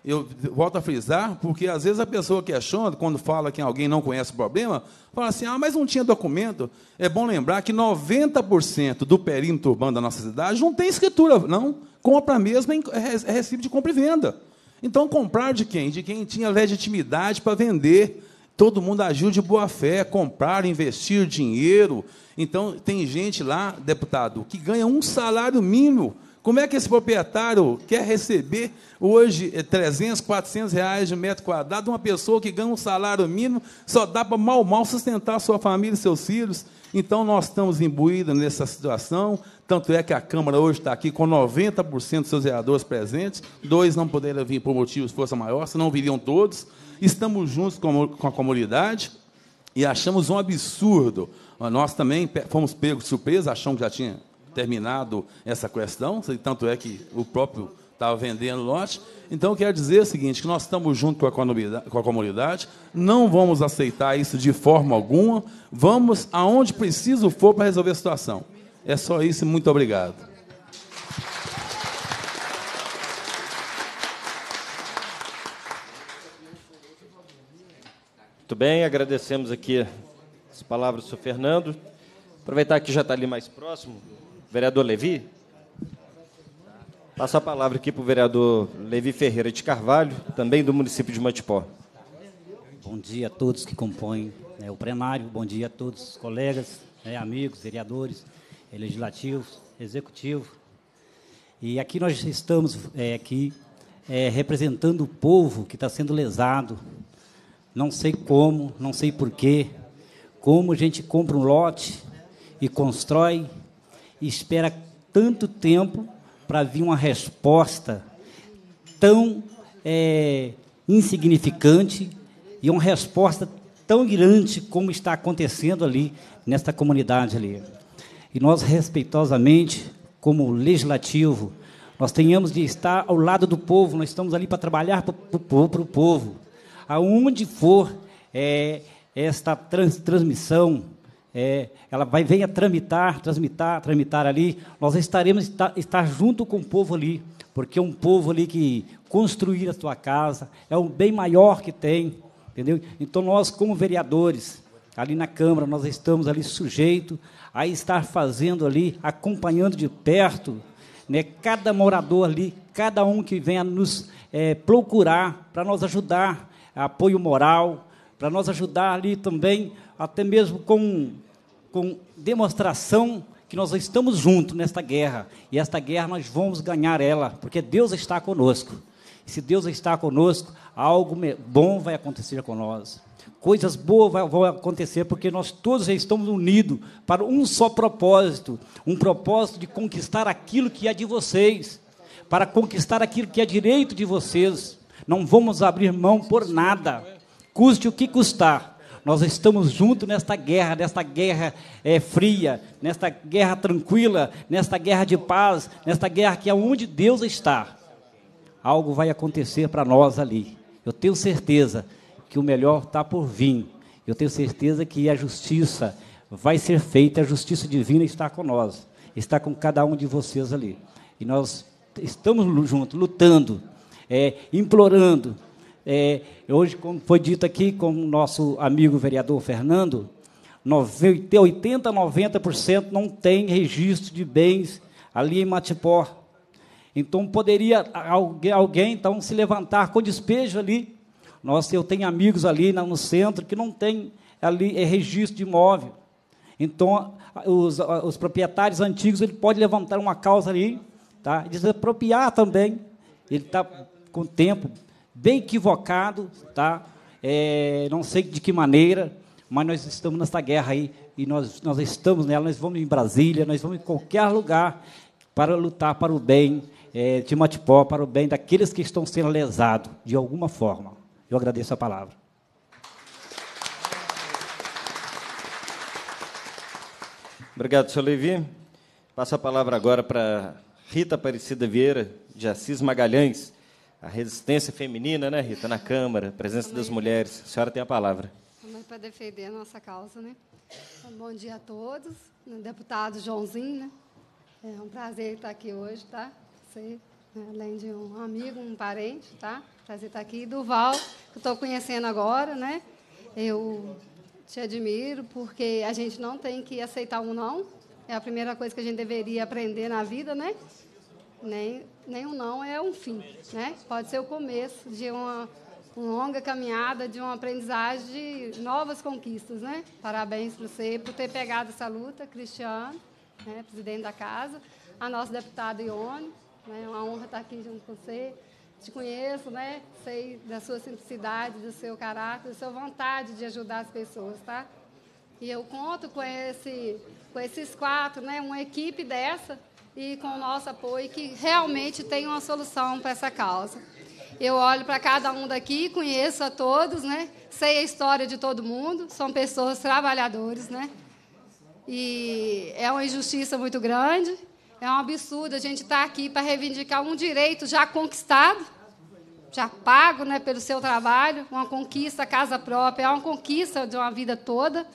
Eu volto a frisar, porque às vezes a pessoa questiona, quando fala que alguém não conhece o problema, fala assim: ah, mas não tinha documento. É bom lembrar que 90% do perímetro urbano da nossa cidade não tem escritura, não. Compra mesmo é, é recibo de compra e venda. Então, comprar de quem? De quem tinha legitimidade para vender. Todo mundo agiu de boa fé, comprar, investir dinheiro, então, tem gente lá, deputado, que ganha um salário mínimo. Como é que esse proprietário quer receber hoje 300, eh, 400 reais de metro quadrado? Uma pessoa que ganha um salário mínimo só dá para mal, mal sustentar sua família e seus filhos. Então, nós estamos imbuídos nessa situação. Tanto é que a Câmara hoje está aqui com 90% dos seus vereadores presentes. Dois não poderiam vir por motivos de força maior, senão viriam todos. Estamos juntos com a comunidade e achamos um absurdo nós também fomos pegos de surpresa, achamos que já tinha terminado essa questão, tanto é que o próprio estava vendendo lote. Então, quero dizer o seguinte, que nós estamos junto com a, comunidade, com a comunidade, não vamos aceitar isso de forma alguma, vamos aonde preciso for para resolver a situação. É só isso, muito obrigado. Muito bem, agradecemos aqui as palavras do senhor Fernando. Aproveitar que já está ali mais próximo, vereador Levi. Passo a palavra aqui para o vereador Levi Ferreira de Carvalho, também do município de Matipó. Bom dia a todos que compõem né, o plenário, bom dia a todos os colegas, né, amigos, vereadores, legislativos, executivo. E aqui nós estamos é, aqui é, representando o povo que está sendo lesado, não sei como, não sei porquê, como a gente compra um lote e constrói e espera tanto tempo para vir uma resposta tão é, insignificante e uma resposta tão grande como está acontecendo ali nesta comunidade ali. E nós respeitosamente, como legislativo, nós tenhamos de estar ao lado do povo. Nós estamos ali para trabalhar para o povo, aonde for. É, esta trans, transmissão, é, ela vai venha tramitar, transmitar, tramitar ali. Nós estaremos estar, estar junto com o povo ali, porque é um povo ali que construir a sua casa é um bem maior que tem, entendeu? Então nós como vereadores ali na Câmara nós estamos ali sujeito a estar fazendo ali, acompanhando de perto, né? Cada morador ali, cada um que venha nos é, procurar para nos ajudar, apoio moral, para nós ajudar ali também, até mesmo com, com demonstração que nós estamos juntos nesta guerra. E esta guerra nós vamos ganhar ela, porque Deus está conosco. E se Deus está conosco, algo bom vai acontecer conosco coisas boas vão acontecer, porque nós todos já estamos unidos para um só propósito um propósito de conquistar aquilo que é de vocês, para conquistar aquilo que é direito de vocês. Não vamos abrir mão por nada. Custe o que custar. Nós estamos juntos nesta guerra, nesta guerra é, fria, nesta guerra tranquila, nesta guerra de paz, nesta guerra que é onde Deus está. Algo vai acontecer para nós ali. Eu tenho certeza que o melhor está por vir. Eu tenho certeza que a justiça vai ser feita, a justiça divina está com nós, está com cada um de vocês ali. E nós estamos juntos, lutando, é, implorando, é, hoje, como foi dito aqui com o nosso amigo vereador Fernando, 80, 90% não tem registro de bens ali em Matipó. Então, poderia alguém então, se levantar com despejo ali. Nossa, eu tenho amigos ali no centro que não tem ali é, registro de imóvel. Então, os, os proprietários antigos ele pode levantar uma causa ali, tá? E desapropriar também. Ele está com tempo bem equivocado, tá? É, não sei de que maneira, mas nós estamos nessa guerra aí e nós, nós estamos nela. Nós vamos em Brasília, nós vamos em qualquer lugar para lutar para o bem é, de Matipó, para o bem daqueles que estão sendo lesados de alguma forma. Eu agradeço a palavra. Obrigado, senhor Levi. Passo a palavra agora para Rita Aparecida Vieira, de Assis Magalhães a resistência feminina, né, Rita, na Câmara, a presença das mulheres. A senhora tem a palavra. Também para defender a nossa causa, né? Então, bom dia a todos. Né, deputado Joãozinho, né? É um prazer estar aqui hoje, tá? Você, né, além de um amigo, um parente, tá? Prazer estar aqui. Duval, que estou conhecendo agora, né? Eu te admiro porque a gente não tem que aceitar um não. É a primeira coisa que a gente deveria aprender na vida, né? Nem nenhum não é um fim, né? Pode ser o começo de uma, uma longa caminhada, de um aprendizagem, de novas conquistas, né? Parabéns para você por ter pegado essa luta, Cristiano, né, presidente da casa, a nossa deputada Ione, né? É uma honra estar aqui junto com você. Te conheço, né? Sei da sua simplicidade, do seu caráter, da sua vontade de ajudar as pessoas, tá? E eu conto com, esse, com esses quatro, né? Uma equipe dessa e com o nosso apoio que realmente tem uma solução para essa causa. Eu olho para cada um daqui, conheço a todos, né? Sei a história de todo mundo, são pessoas trabalhadores, né? E é uma injustiça muito grande, é um absurdo a gente estar tá aqui para reivindicar um direito já conquistado, já pago, né, pelo seu trabalho, uma conquista, casa própria, é uma conquista de uma vida toda.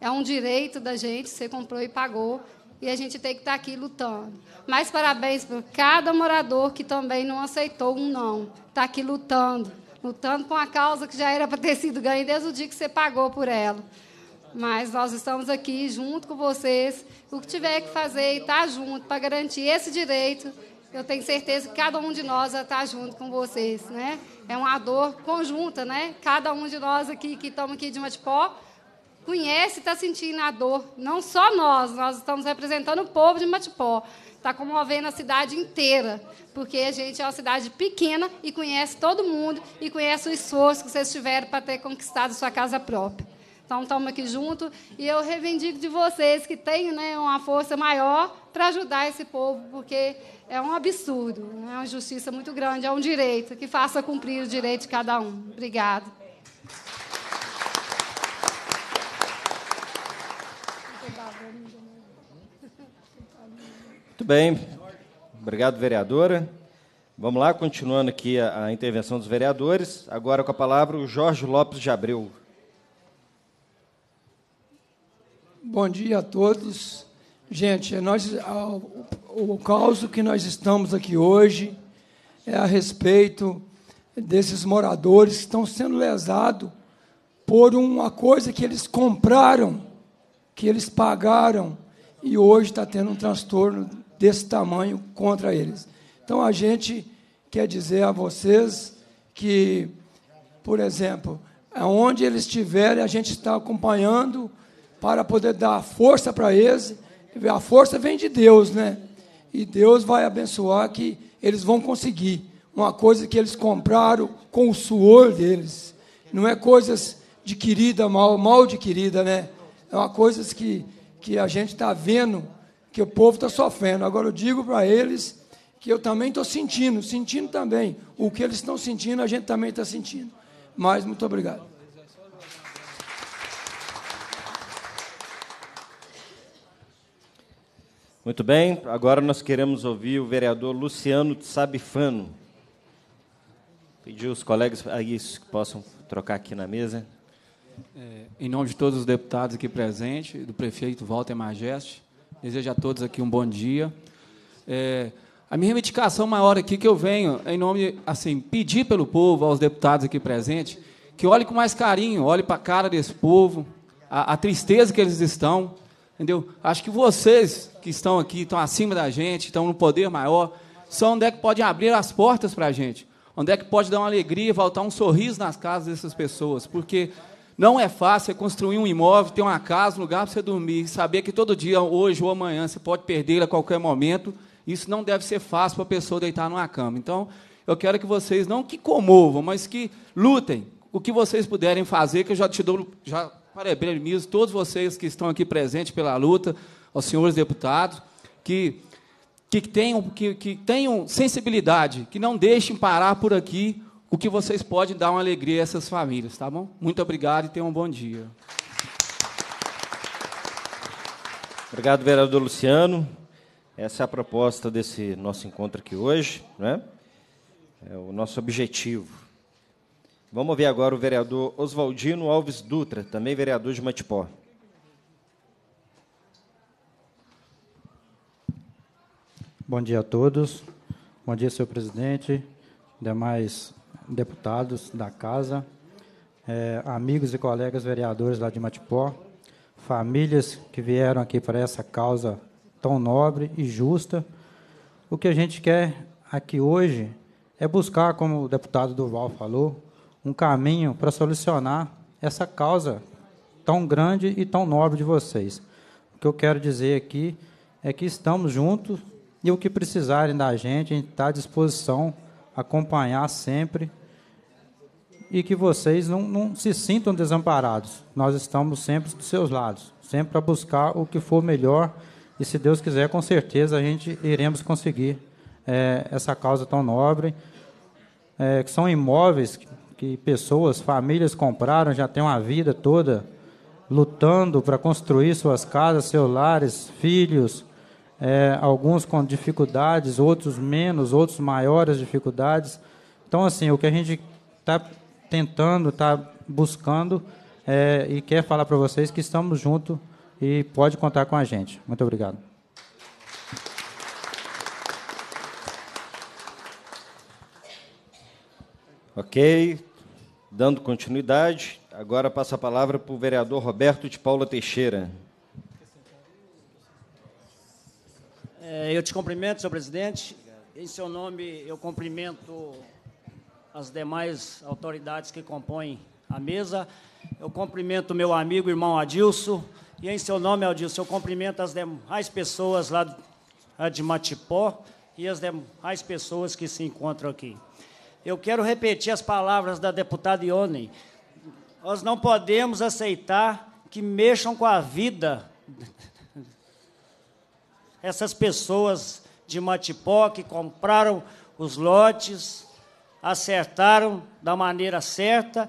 É um direito da gente, você comprou e pagou e a gente tem que estar tá aqui lutando. Mas parabéns para cada morador que também não aceitou um não, está aqui lutando, lutando com a causa que já era para ter sido ganha desde o dia que você pagou por ela. Mas nós estamos aqui junto com vocês, o que tiver que fazer e estar tá junto para garantir esse direito. Eu tenho certeza que cada um de nós está junto com vocês, né? É uma dor conjunta, né? Cada um de nós aqui que estamos aqui de Matipó, conhece e está sentindo a dor. Não só nós, nós estamos representando o povo de Matipó. Está comovendo a cidade inteira, porque a gente é uma cidade pequena e conhece todo mundo e conhece o esforço que vocês tiveram para ter conquistado sua casa própria. Então, estamos aqui junto e eu reivindico de vocês que tenham né, uma força maior para ajudar esse povo, porque é um absurdo, né? é uma injustiça muito grande, é um direito que faça cumprir o direito de cada um. Obrigada. Muito bem. Obrigado, vereadora. Vamos lá, continuando aqui a, a, intervenção dos vereadores. Agora com a palavra o Jorge Lopes de Abreu. Bom dia a todos. Gente, é nós, o, o caso que nós estamos aqui hoje é a respeito desses moradores que estão sendo lesados por uma coisa que eles compraram, que eles pagaram, e hoje está tendo um transtorno desse tamanho contra eles. Então a gente quer dizer a vocês que, por exemplo, aonde eles estiverem, a gente está acompanhando para poder dar força para eles. A força vem de Deus, né? E Deus vai abençoar que eles vão conseguir uma coisa que eles compraram com o suor deles. Não é coisas adquirida, mal, mal adquirida, né? É uma coisa que, que a gente está vendo que o povo está sofrendo. Agora eu digo para eles que eu também estou sentindo, sentindo também. O que eles estão sentindo, a gente também está sentindo. Mas muito obrigado. Muito bem, agora nós queremos ouvir o vereador Luciano Sabifano. Pedir os colegas aí que possam trocar aqui na mesa. É, em nome de todos os deputados aqui presentes, do prefeito Walter Majeste, Desejo a todos aqui um bom dia. É, a minha reivindicação maior aqui que eu venho, é em nome, assim, pedir pelo povo, aos deputados aqui presentes, que olhe com mais carinho, olhe para a cara desse povo, a, a, tristeza que eles estão, entendeu? Acho que vocês que estão aqui, estão acima da gente, estão no poder maior, são onde é que pode abrir as portas para a gente, onde é que pode dar uma alegria, voltar um sorriso nas casas dessas pessoas, porque não é fácil é construir um imóvel, ter uma casa, um lugar para você dormir, saber que todo dia, hoje ou amanhã, você pode perder a qualquer momento. Isso não deve ser fácil para a pessoa deitar numa cama. Então, eu quero que vocês não que comovam, mas que lutem o que vocês puderem fazer, que eu já te dou, já parabenizo todos vocês que estão aqui presentes pela luta, aos senhores deputados, que que tenham, que, que tenham sensibilidade, que não deixem parar por aqui o que vocês podem dar uma alegria a essas famílias, tá bom? Muito obrigado e tenham um bom dia. Obrigado, vereador Luciano. Essa é a proposta desse nosso encontro aqui hoje, né? É o nosso objetivo. Vamos ouvir agora o vereador Oswaldino Alves Dutra, também vereador de Matipó. Bom dia a todos. Bom dia, senhor presidente, demais deputados da casa, é, amigos e colegas vereadores lá de Matipó, famílias que vieram aqui para essa causa tão nobre e justa. O que a gente quer aqui hoje é buscar, como o deputado Duval falou, um caminho para solucionar essa causa tão grande e tão nobre de vocês. O que eu quero dizer aqui é que estamos juntos e o que precisarem da gente, a gente está à disposição, acompanhar sempre e que vocês não, não se sintam desamparados. Nós estamos sempre dos seus lados, sempre para buscar o que for melhor e, se Deus quiser, com certeza a gente iremos conseguir é, essa causa tão nobre, é, que são imóveis que, que pessoas, famílias compraram, já têm uma vida toda lutando para construir suas casas, seus lares, filhos, é, alguns com dificuldades, outros menos, outros maiores dificuldades. Então, assim, o que a gente está tentando, está buscando é, e quer falar para vocês que estamos juntos e pode contar com a gente. Muito obrigado. Ok. Dando continuidade, agora passa a palavra para o vereador Roberto de Paula Teixeira. É, eu te cumprimento, senhor presidente. Em seu nome, eu cumprimento as demais autoridades que compõem a mesa. Eu cumprimento meu amigo, irmão Adilson, e em seu nome, Adilson, eu cumprimento as demais pessoas lá de Matipó e as demais pessoas que se encontram aqui. Eu quero repetir as palavras da deputada Ione. Nós não podemos aceitar que mexam com a vida essas pessoas de Matipó que compraram os lotes, acertaram da maneira certa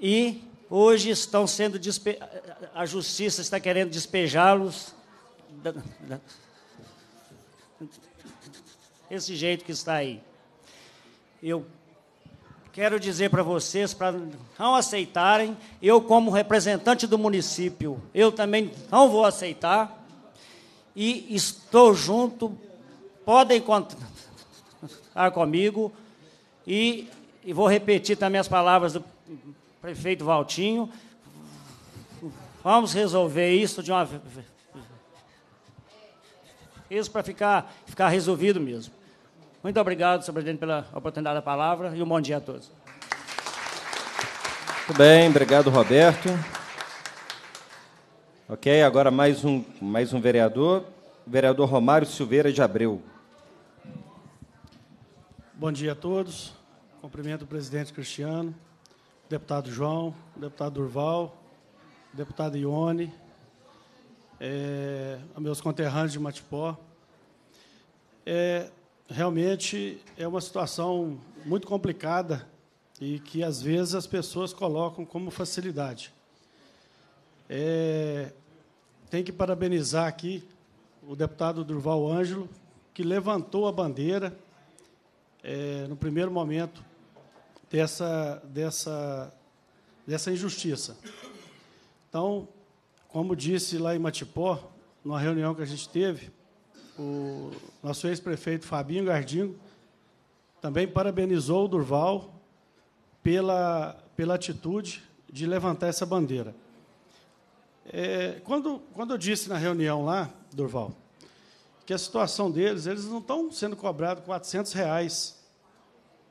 e hoje estão sendo despe... a justiça está querendo despejá-los esse jeito que está aí. Eu quero dizer para vocês para não aceitarem, eu como representante do município, eu também não vou aceitar e estou junto, podem contar comigo e, e vou repetir também as palavras do prefeito Valtinho. Vamos resolver isso de uma isso para ficar, ficar resolvido mesmo. Muito obrigado, senhor presidente, pela oportunidade da palavra e um bom dia a todos. Muito bem, obrigado, Roberto. Ok, agora mais um, mais um vereador, o vereador Romário Silveira de Abreu. Bom dia a todos. Cumprimento o presidente Cristiano, deputado João, deputado Durval, deputado Ione, é, meus conterrâneos de Matipó. É, realmente é uma situação muito complicada e que, às vezes, as pessoas colocam como facilidade. É, tem que parabenizar aqui o deputado Durval Ângelo, que levantou a bandeira é, no primeiro momento, dessa, dessa, dessa injustiça. Então, como disse lá em Matipó, numa reunião que a gente teve, o nosso ex-prefeito Fabinho Gardinho também parabenizou o Durval pela, pela atitude de levantar essa bandeira. É, quando, quando eu disse na reunião lá, Durval, que a situação deles, eles não estão sendo cobrados 400 reais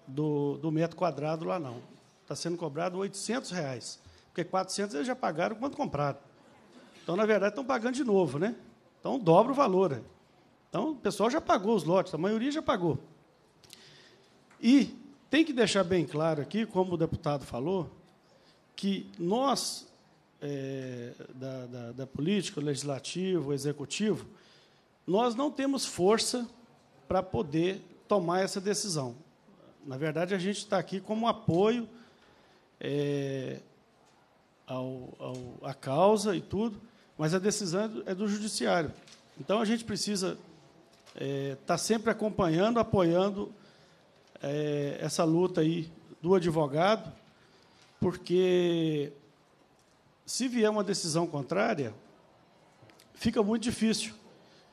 do, do metro quadrado lá, não. Está sendo cobrado 800 reais, porque 400 eles já pagaram quando compraram. Então, na verdade, estão pagando de novo, né? Então, dobra o valor. Né? Então, o pessoal já pagou os lotes, a maioria já pagou. E tem que deixar bem claro aqui, como o deputado falou, que nós, é, da, da, da política, o legislativo, o executivo, nós não temos força para poder tomar essa decisão. Na verdade, a gente está aqui como apoio é, ao, ao, à causa e tudo, mas a decisão é do, é do judiciário. Então, a gente precisa estar é, tá sempre acompanhando, apoiando é, essa luta aí do advogado, porque se vier uma decisão contrária, fica muito difícil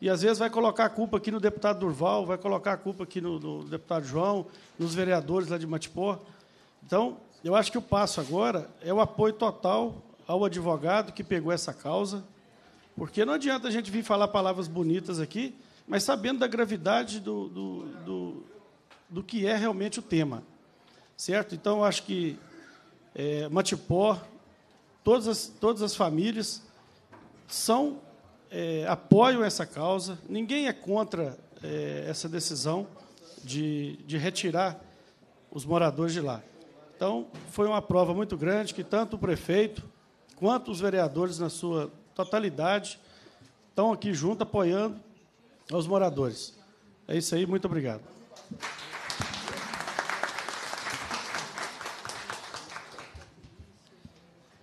e às vezes vai colocar a culpa aqui no deputado Durval, vai colocar a culpa aqui no, no deputado João, nos vereadores lá de Matipó. Então, eu acho que o passo agora é o apoio total ao advogado que pegou essa causa, porque não adianta a gente vir falar palavras bonitas aqui, mas sabendo da gravidade do, do, do, do que é realmente o tema. Certo? Então, eu acho que é, eh, Matipó, todas as, todas as famílias são é, apoiam essa causa, ninguém é contra é, essa decisão de, de retirar os moradores de lá. Então, foi uma prova muito grande que tanto o prefeito quanto os vereadores, na sua totalidade, estão aqui junto apoiando os moradores. É isso aí, muito obrigado.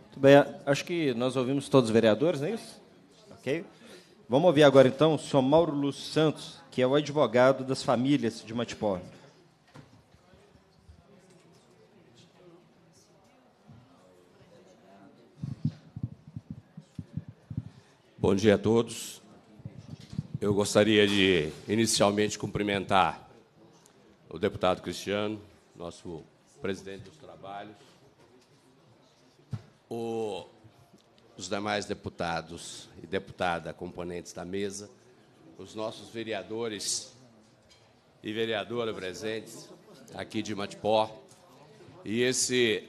Muito bem, acho que nós ouvimos todos os vereadores, não é isso? ok? Vamos ouvir agora então o senhor Mauro Lúcio Santos, que é o advogado das famílias de Matipó. Bom dia a todos. Eu gostaria de inicialmente cumprimentar o deputado Cristiano, nosso presidente dos trabalhos, o os demais deputados e deputada componentes da mesa, os nossos vereadores e vereadora presentes aqui de Matipó e esse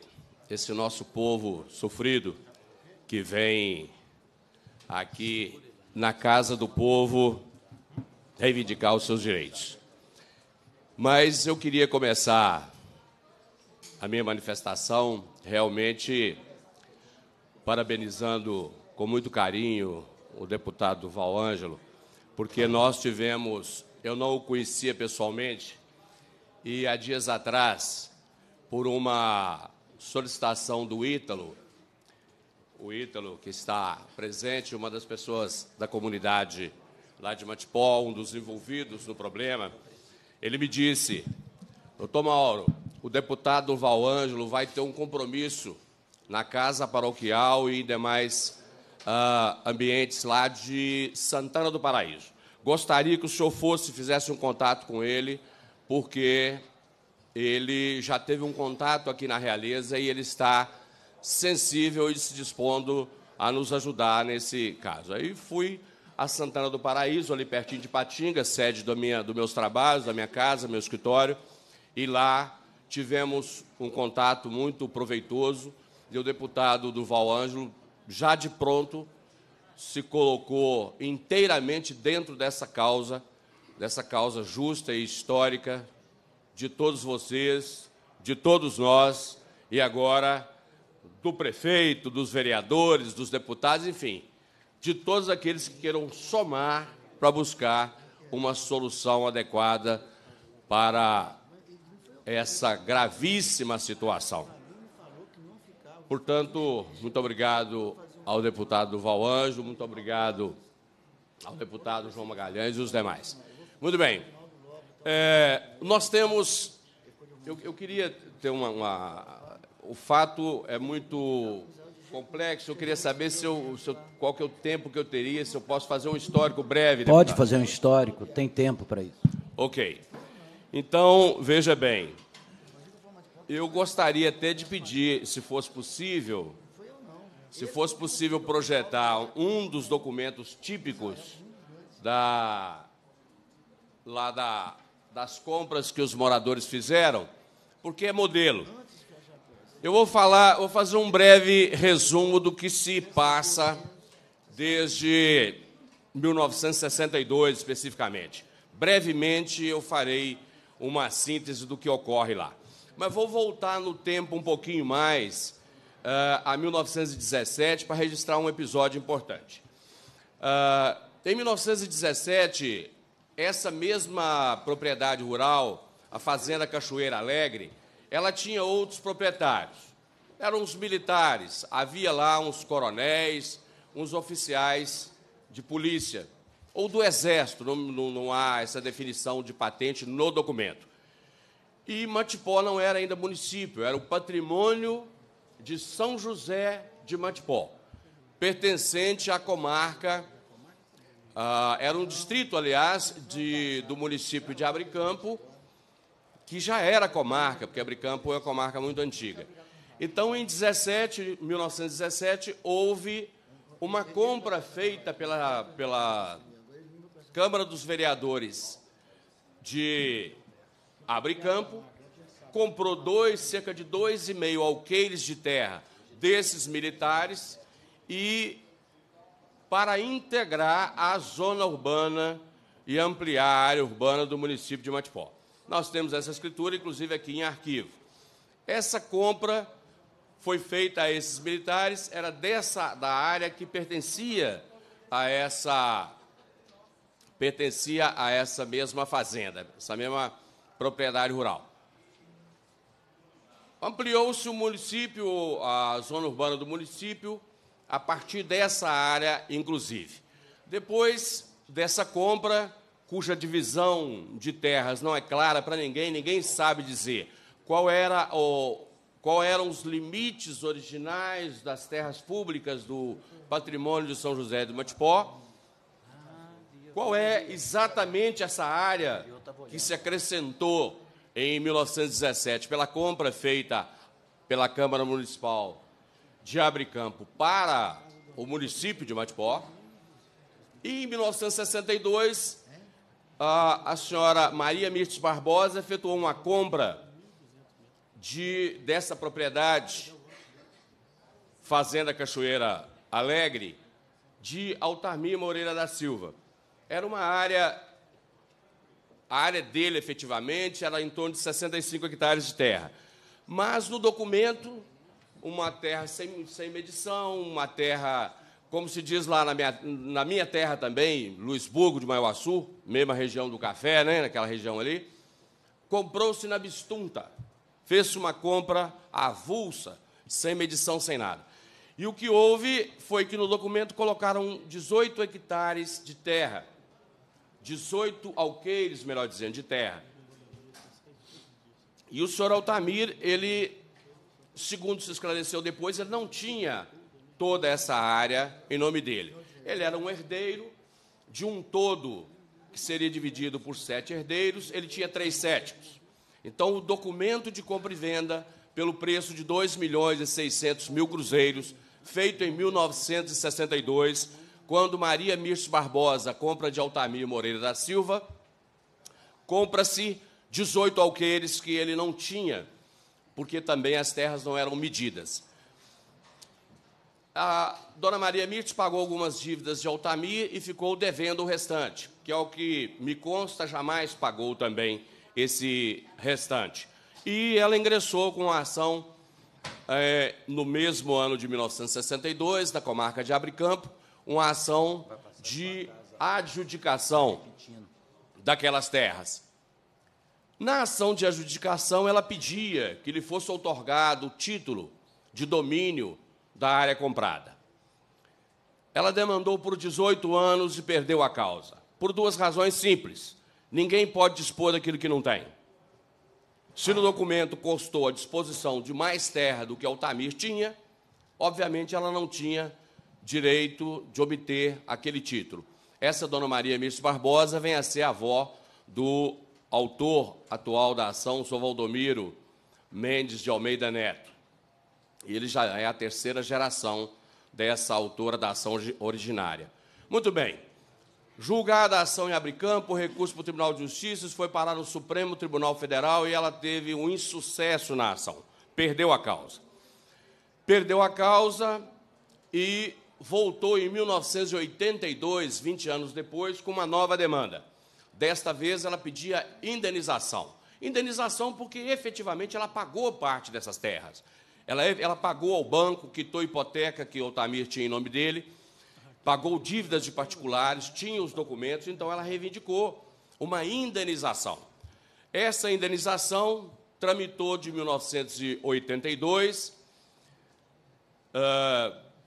esse nosso povo sofrido que vem aqui na casa do povo reivindicar os seus direitos. Mas eu queria começar a minha manifestação realmente parabenizando com muito carinho o deputado Val Ângelo, porque nós tivemos, eu não o conhecia pessoalmente, e há dias atrás, por uma solicitação do Ítalo, o Ítalo que está presente, uma das pessoas da comunidade lá de Matipó, um dos envolvidos no problema, ele me disse, doutor Mauro, o deputado Val Ângelo vai ter um compromisso na casa paroquial e demais uh, ambientes lá de Santana do Paraíso. Gostaria que o senhor fosse, fizesse um contato com ele, porque ele já teve um contato aqui na Realeza e ele está sensível e se dispondo a nos ajudar nesse caso. Aí fui a Santana do Paraíso, ali pertinho de Patinga, sede do minha, dos meus trabalhos, da minha casa, meu escritório, e lá tivemos um contato muito proveitoso e o deputado Duval Ângelo, já de pronto, se colocou inteiramente dentro dessa causa, dessa causa justa e histórica de todos vocês, de todos nós, e agora do prefeito, dos vereadores, dos deputados, enfim, de todos aqueles que queiram somar para buscar uma solução adequada para essa gravíssima situação. Portanto, muito obrigado ao deputado Val Anjo, muito obrigado ao deputado João Magalhães e os demais. Muito bem. É, nós temos. Eu, eu queria ter uma, uma, O fato é muito complexo. Eu queria saber se eu, se eu, qual que é o tempo que eu teria, se eu posso fazer um histórico breve. Pode fazer um histórico, tem tempo para isso. Ok. Então, veja bem. Eu gostaria até de pedir, se fosse possível, se fosse possível projetar um dos documentos típicos da lá da, das compras que os moradores fizeram, porque é modelo. Eu vou falar, vou fazer um breve resumo do que se passa desde 1962 especificamente. Brevemente eu farei uma síntese do que ocorre lá. Mas vou voltar no tempo um pouquinho mais, uh, a 1917, para registrar um episódio importante. Uh, em 1917, essa mesma propriedade rural, a Fazenda Cachoeira Alegre, ela tinha outros proprietários. Eram os militares, havia lá uns coronéis, uns oficiais de polícia, ou do exército, não, não, não há essa definição de patente no documento. E Matipó não era ainda município, era o patrimônio de São José de Matipó, pertencente à comarca. Uh, era um distrito, aliás, de, do município de Abricampo, que já era comarca, porque Abricampo é uma comarca muito antiga. Então, em 17, 1917, houve uma compra feita pela, pela Câmara dos Vereadores de Abre campo, comprou dois, cerca de dois e meio alqueires de terra desses militares e para integrar a zona urbana e ampliar a área urbana do município de Matipó. Nós temos essa escritura, inclusive, aqui em arquivo. Essa compra foi feita a esses militares, era dessa da área que pertencia a essa pertencia a essa mesma fazenda, essa mesma propriedade rural. Ampliou-se o município, a zona urbana do município, a partir dessa área, inclusive. Depois dessa compra, cuja divisão de terras não é clara para ninguém, ninguém sabe dizer qual era o, qual eram os limites originais das terras públicas do patrimônio de São José do Matipó, qual é exatamente essa área que se acrescentou em 1917 pela compra feita pela Câmara Municipal de Abre Campo para o município de Matipó. E em 1962, a, a senhora Maria Mirtes Barbosa efetuou uma compra de, dessa propriedade, Fazenda Cachoeira Alegre, de Altarmir Moreira da Silva. Era uma área a área dele, efetivamente, era em torno de 65 hectares de terra. Mas no documento, uma terra sem, sem medição, uma terra, como se diz lá na minha, na minha terra também, Luisburgo de Maiuaçu, mesma região do café, né, naquela região ali, comprou-se na Bistunta. Fez-se uma compra avulsa, sem medição, sem nada. E o que houve foi que no documento colocaram 18 hectares de terra 18 alqueires, melhor dizendo, de terra. E o senhor Altamir, ele, segundo se esclareceu depois, ele não tinha toda essa área em nome dele. Ele era um herdeiro de um todo que seria dividido por sete herdeiros, ele tinha três céticos. Então, o documento de compra e venda, pelo preço de 2 milhões e 600 mil cruzeiros, feito em 1962, quando Maria Mirce Barbosa compra de Altamir Moreira da Silva, compra-se 18 alqueires que ele não tinha, porque também as terras não eram medidas. A dona Maria Mirce pagou algumas dívidas de Altamir e ficou devendo o restante, que é o que me consta jamais pagou também esse restante. E ela ingressou com a ação é, no mesmo ano de 1962, da comarca de Abre Campo uma ação de adjudicação daquelas terras. Na ação de adjudicação, ela pedia que lhe fosse otorgado o título de domínio da área comprada. Ela demandou por 18 anos e perdeu a causa. Por duas razões simples. Ninguém pode dispor daquilo que não tem. Se no documento constou a disposição de mais terra do que Altamir tinha, obviamente ela não tinha direito de obter aquele título. Essa Dona Maria Mirce Barbosa vem a ser avó do autor atual da ação, o Sr. Valdomiro Mendes de Almeida Neto. Ele já é a terceira geração dessa autora da ação originária. Muito bem. Julgada a ação em Abricampo, recurso para o Tribunal de Justiça, foi parar no Supremo Tribunal Federal e ela teve um insucesso na ação. Perdeu a causa. Perdeu a causa e voltou em 1982, 20 anos depois, com uma nova demanda. Desta vez ela pedia indenização. Indenização porque efetivamente ela pagou parte dessas terras. Ela, ela pagou ao banco, quitou a hipoteca que Altamir tinha em nome dele, pagou dívidas de particulares, tinha os documentos, então ela reivindicou uma indenização. Essa indenização tramitou de 1982.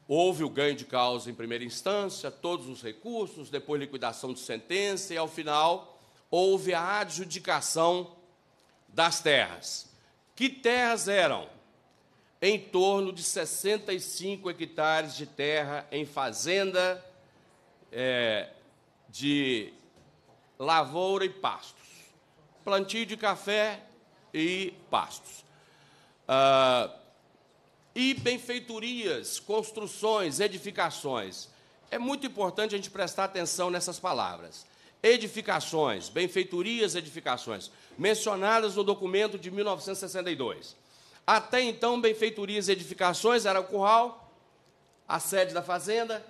Houve o ganho de causa em primeira instância, todos os recursos, depois liquidação de sentença e, ao final, houve a adjudicação das terras. Que terras eram? Em torno de 65 hectares de terra em fazenda é, de lavoura e pastos, plantio de café e pastos. Ah, e benfeitorias, construções, edificações. É muito importante a gente prestar atenção nessas palavras. Edificações, benfeitorias, edificações, mencionadas no documento de 1962. Até então, benfeitorias e edificações era o curral, a sede da fazenda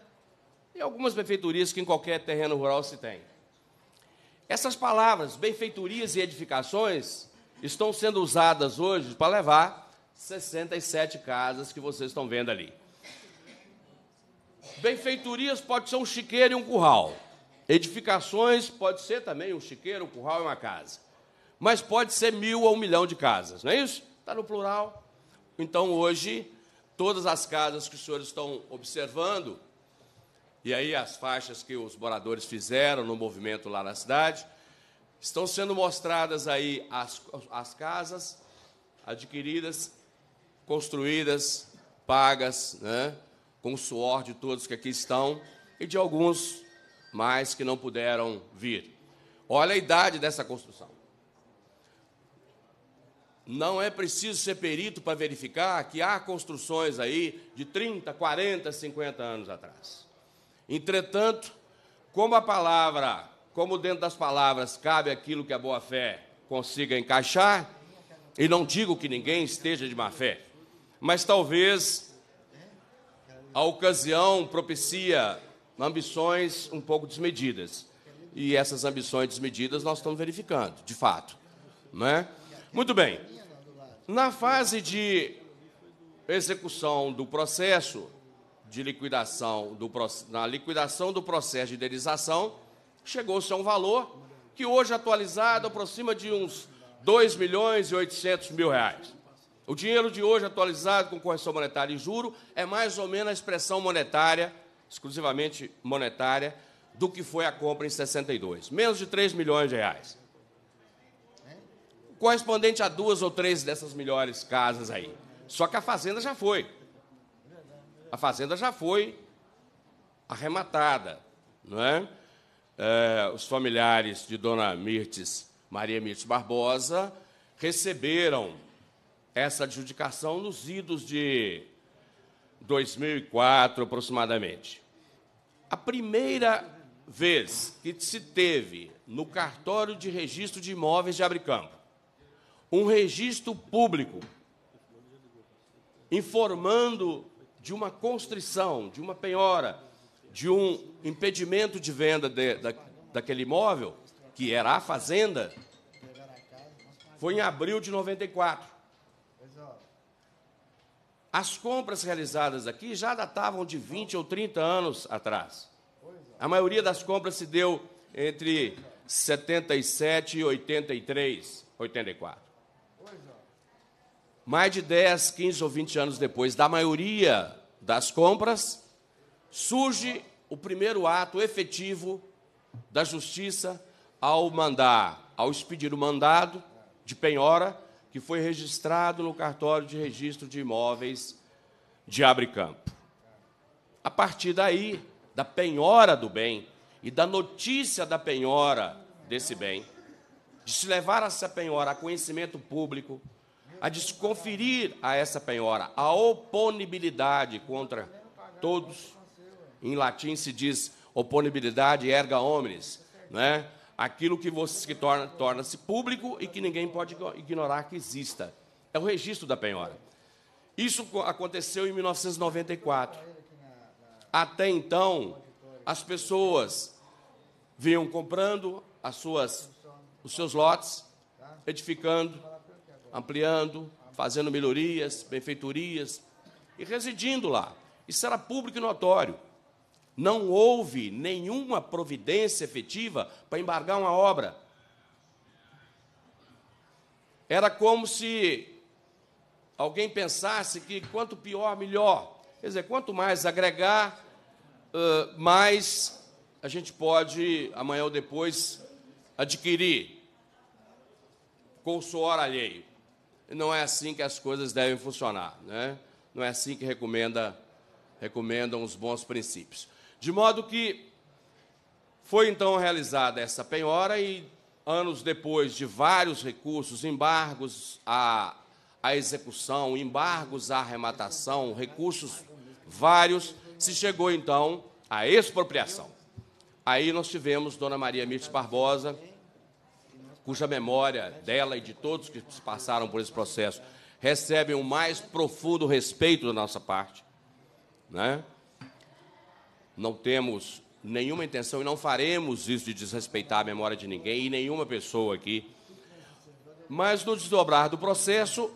e algumas benfeitorias que em qualquer terreno rural se tem. Essas palavras, benfeitorias e edificações, estão sendo usadas hoje para levar 67 casas que vocês estão vendo ali. Benfeitorias pode ser um chiqueiro e um curral. Edificações pode ser também um chiqueiro, um curral e uma casa. Mas pode ser mil ou um milhão de casas, não é isso? Está no plural. Então hoje, todas as casas que os senhores estão observando, e aí as faixas que os moradores fizeram no movimento lá na cidade, estão sendo mostradas aí as, as casas adquiridas construídas, pagas, né, com o suor de todos que aqui estão e de alguns mais que não puderam vir. Olha a idade dessa construção. Não é preciso ser perito para verificar que há construções aí de 30, 40, 50 anos atrás. Entretanto, como a palavra, como dentro das palavras cabe aquilo que a boa fé consiga encaixar, e não digo que ninguém esteja de má fé, mas talvez a ocasião propicia ambições um pouco desmedidas. E essas ambições desmedidas nós estamos verificando, de fato. Né? Muito bem. Na fase de execução do processo de liquidação, do, na liquidação do processo de indenização, chegou-se a um valor que hoje atualizado aproxima de uns 2 milhões e 800 mil reais. O dinheiro de hoje, atualizado com correção monetária e juro, é mais ou menos a expressão monetária, exclusivamente monetária, do que foi a compra em 62. Menos de 3 milhões de reais. Correspondente a duas ou três dessas melhores casas aí. Só que a fazenda já foi. A fazenda já foi arrematada. Não é? É, os familiares de Dona Mirtes, Maria Mirtes Barbosa, receberam essa adjudicação nos idos de 2004 aproximadamente. A primeira vez que se teve no cartório de registro de imóveis de Abricampo um registro público informando de uma constrição, de uma penhora, de um impedimento de venda de, da, daquele imóvel, que era a fazenda, foi em abril de 94. As compras realizadas aqui já datavam de 20 ou 30 anos atrás. A maioria das compras se deu entre 77 e 83, 84. Mais de 10, 15 ou 20 anos depois da maioria das compras, surge o primeiro ato efetivo da justiça ao mandar, ao expedir o mandado de penhora que foi registrado no cartório de registro de imóveis de Abre Campo. A partir daí, da penhora do bem e da notícia da penhora desse bem, de se levar essa penhora a conhecimento público, a desconferir a essa penhora a oponibilidade contra todos. Em latim se diz oponibilidade erga omnes, né? aquilo que, que torna, torna-se público e que ninguém pode ignorar que exista. É o registro da penhora. Isso aconteceu em 1994. Até então, as pessoas vinham comprando as suas, os seus lotes, edificando, ampliando, fazendo melhorias, benfeitorias e residindo lá. Isso era público e notório não houve nenhuma providência efetiva para embargar uma obra. Era como se alguém pensasse que quanto pior, melhor. Quer dizer, quanto mais agregar, mais a gente pode, amanhã ou depois, adquirir com o suor alheio. Não é assim que as coisas devem funcionar, né? não é assim que recomenda, recomendam os bons princípios. De modo que foi então realizada essa penhora e, anos depois de vários recursos, embargos à, à execução, embargos à arrematação, recursos vários, se chegou então à expropriação. Aí nós tivemos Dona Maria Mirtes Barbosa, cuja memória dela e de todos que passaram por esse processo recebem o mais profundo respeito da nossa parte, né? Não temos nenhuma intenção e não faremos isso de desrespeitar a memória de ninguém e nenhuma pessoa aqui. Mas no desdobrar do processo,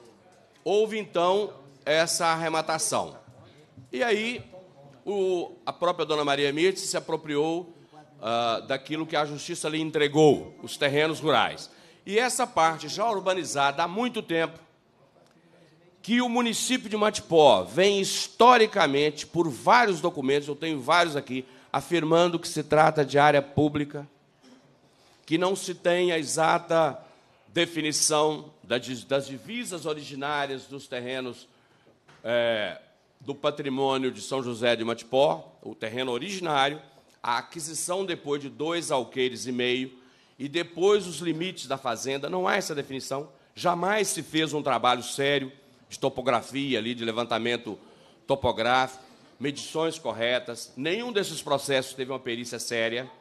houve então essa arrematação. E aí, o, a própria dona Maria Mirtz se apropriou uh, daquilo que a justiça lhe entregou, os terrenos rurais. E essa parte já urbanizada há muito tempo, que o município de Matipó vem historicamente por vários documentos, eu tenho vários aqui, afirmando que se trata de área pública, que não se tem a exata definição das divisas originárias dos terrenos é, do patrimônio de São José de Matipó, o terreno originário, a aquisição depois de dois alqueires e meio, e depois os limites da fazenda, não há essa definição. Jamais se fez um trabalho sério de topografia ali, de levantamento topográfico, medições corretas. Nenhum desses processos teve uma perícia séria.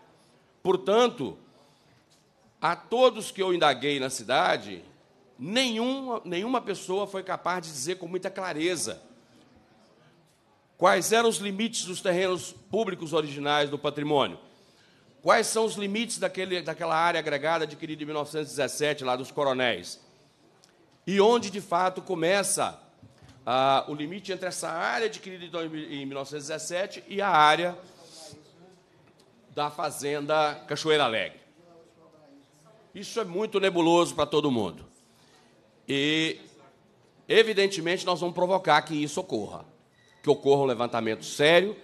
Portanto, a todos que eu indaguei na cidade, nenhuma, nenhuma pessoa foi capaz de dizer com muita clareza quais eram os limites dos terrenos públicos originais do patrimônio. Quais são os limites daquele, daquela área agregada adquirida em 1917, lá dos coronéis? E onde, de fato, começa ah, o limite entre essa área adquirida então, em 1917 e a área da Fazenda Cachoeira Alegre. Isso é muito nebuloso para todo mundo. E, evidentemente, nós vamos provocar que isso ocorra. Que ocorra um levantamento sério,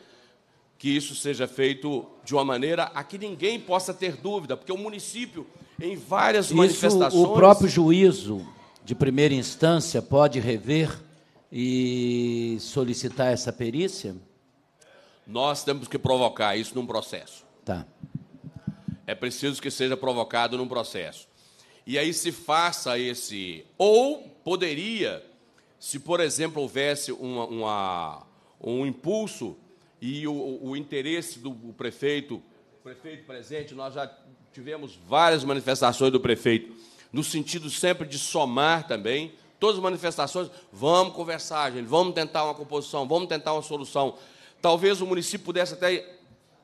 que isso seja feito de uma maneira a que ninguém possa ter dúvida, porque o município, em várias isso, manifestações. O próprio juízo de primeira instância pode rever e solicitar essa perícia? Nós temos que provocar isso num processo. Tá. É preciso que seja provocado num processo. E aí se faça esse. Ou poderia, se por exemplo houvesse uma, uma um impulso e o, o interesse do prefeito, prefeito presente, nós já tivemos várias manifestações do prefeito no sentido sempre de somar também. Todas as manifestações, vamos conversar, gente, vamos tentar uma composição, vamos tentar uma solução. Talvez o município pudesse até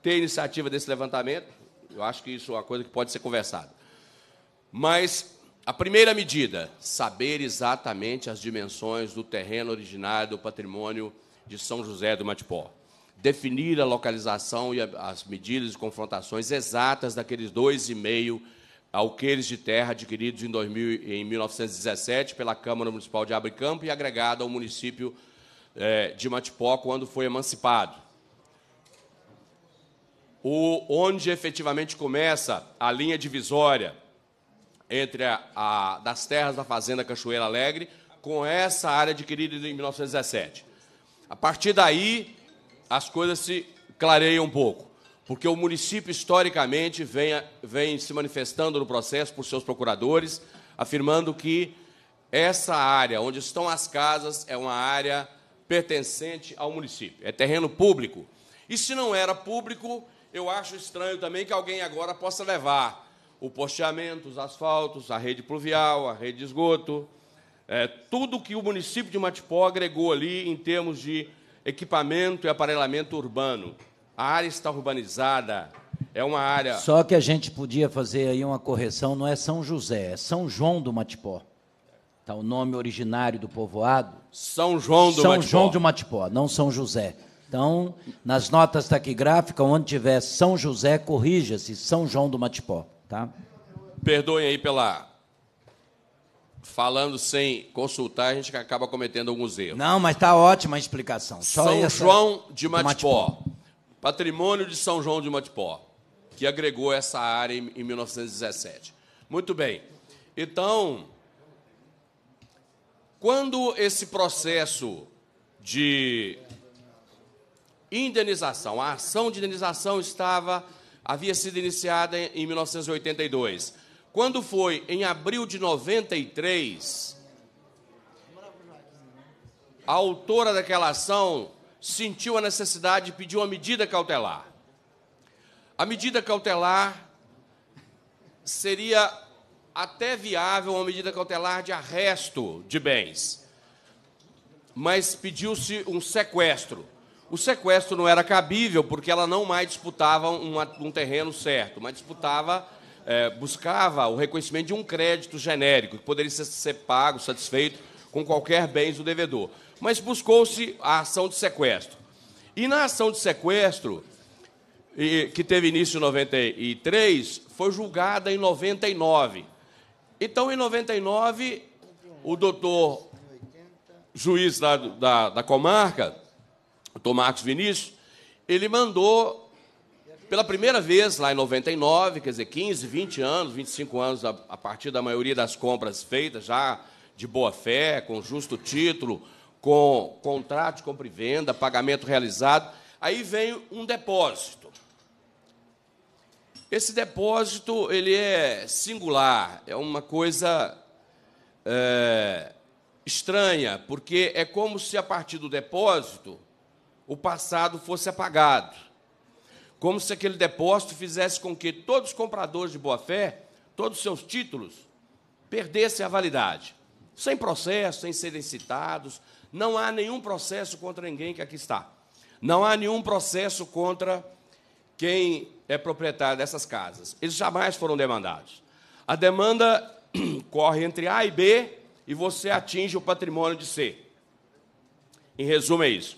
ter iniciativa desse levantamento, eu acho que isso é uma coisa que pode ser conversada. Mas a primeira medida, saber exatamente as dimensões do terreno originário do patrimônio de São José do Matipó. Definir a localização e as medidas e confrontações exatas daqueles dois e meio alqueires de terra adquiridos em, 2000, em 1917 pela Câmara Municipal de Campo e agregado ao município é, de Matipó quando foi emancipado. O, onde efetivamente começa a linha divisória entre a, a, das terras da Fazenda Cachoeira Alegre com essa área adquirida em 1917. A partir daí, as coisas se clareiam um pouco porque o município, historicamente, vem, vem se manifestando no processo por seus procuradores, afirmando que essa área onde estão as casas é uma área pertencente ao município, é terreno público. E se não era público, eu acho estranho também que alguém agora possa levar o posteamento, os asfaltos, a rede pluvial, a rede de esgoto, é, tudo que o município de Matipó agregou ali em termos de equipamento e aparelhamento urbano. A área está urbanizada. É uma área. Só que a gente podia fazer aí uma correção, não é São José, é São João do Matipó. Tá, o nome originário do povoado. São João do São Matipó. João do Matipó, não São José. Então, nas notas taquigráficas, onde tiver São José, corrija-se São João do Matipó, tá? Perdoem aí pela falando sem consultar, a gente acaba cometendo alguns erros. Não, mas está ótima a explicação. Só São essa... João de Matipó. Matipó. Patrimônio de São João de Matipó, que agregou essa área em, 1917. Muito bem. Então, quando esse processo de indenização, a ação de indenização estava havia sido iniciada em 1982. Quando foi em abril de 93, a autora daquela ação sentiu a necessidade de pedir uma medida cautelar. A medida cautelar seria até viável uma medida cautelar de arresto de bens, mas pediu-se um sequestro. O sequestro não era cabível porque ela não mais disputava uma, um terreno certo, mas disputava, é, buscava o reconhecimento de um crédito genérico que poderia ser, ser pago, satisfeito com qualquer bens do devedor mas buscou-se a ação de sequestro. E na ação de sequestro, que teve início em 93, foi julgada em 99. Então, em 99, o doutor juiz da, da, da comarca, o doutor Marcos Vinícius, ele mandou, pela primeira vez, lá em 99, quer dizer, 15, 20 anos, 25 anos, a, a partir da maioria das compras feitas, já de boa fé, com justo título, com contrato de compra e venda, pagamento realizado. Aí vem um depósito. Esse depósito ele é singular, é uma coisa é, estranha, porque é como se a partir do depósito o passado fosse apagado. Como se aquele depósito fizesse com que todos os compradores de boa-fé, todos os seus títulos, perdessem a validade. Sem processo, sem serem citados, não há nenhum processo contra ninguém que aqui está. Não há nenhum processo contra quem é proprietário dessas casas. Eles jamais foram demandados. A demanda corre entre A e B e você atinge o patrimônio de C. Em resumo, é isso.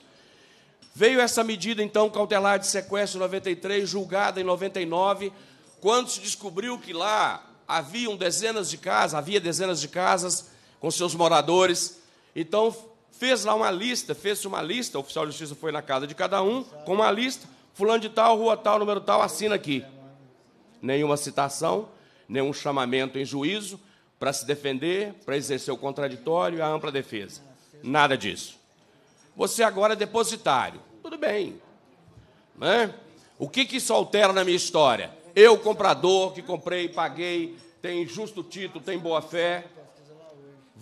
Veio essa medida, então, cautelar de sequestro 93, julgada em 99, quando se descobriu que lá haviam dezenas de casas, havia dezenas de casas com seus moradores. Então, fez lá uma lista, fez uma lista, o oficial de justiça foi na casa de cada um, com uma lista, fulano de tal, rua tal, número tal, assina aqui. Nenhuma citação, nenhum chamamento em juízo para se defender, para exercer o contraditório e a ampla defesa. Nada disso. Você agora é depositário. Tudo bem. Né? O que, que isso altera na minha história? Eu, comprador, que comprei, paguei, tem justo título, tem boa fé,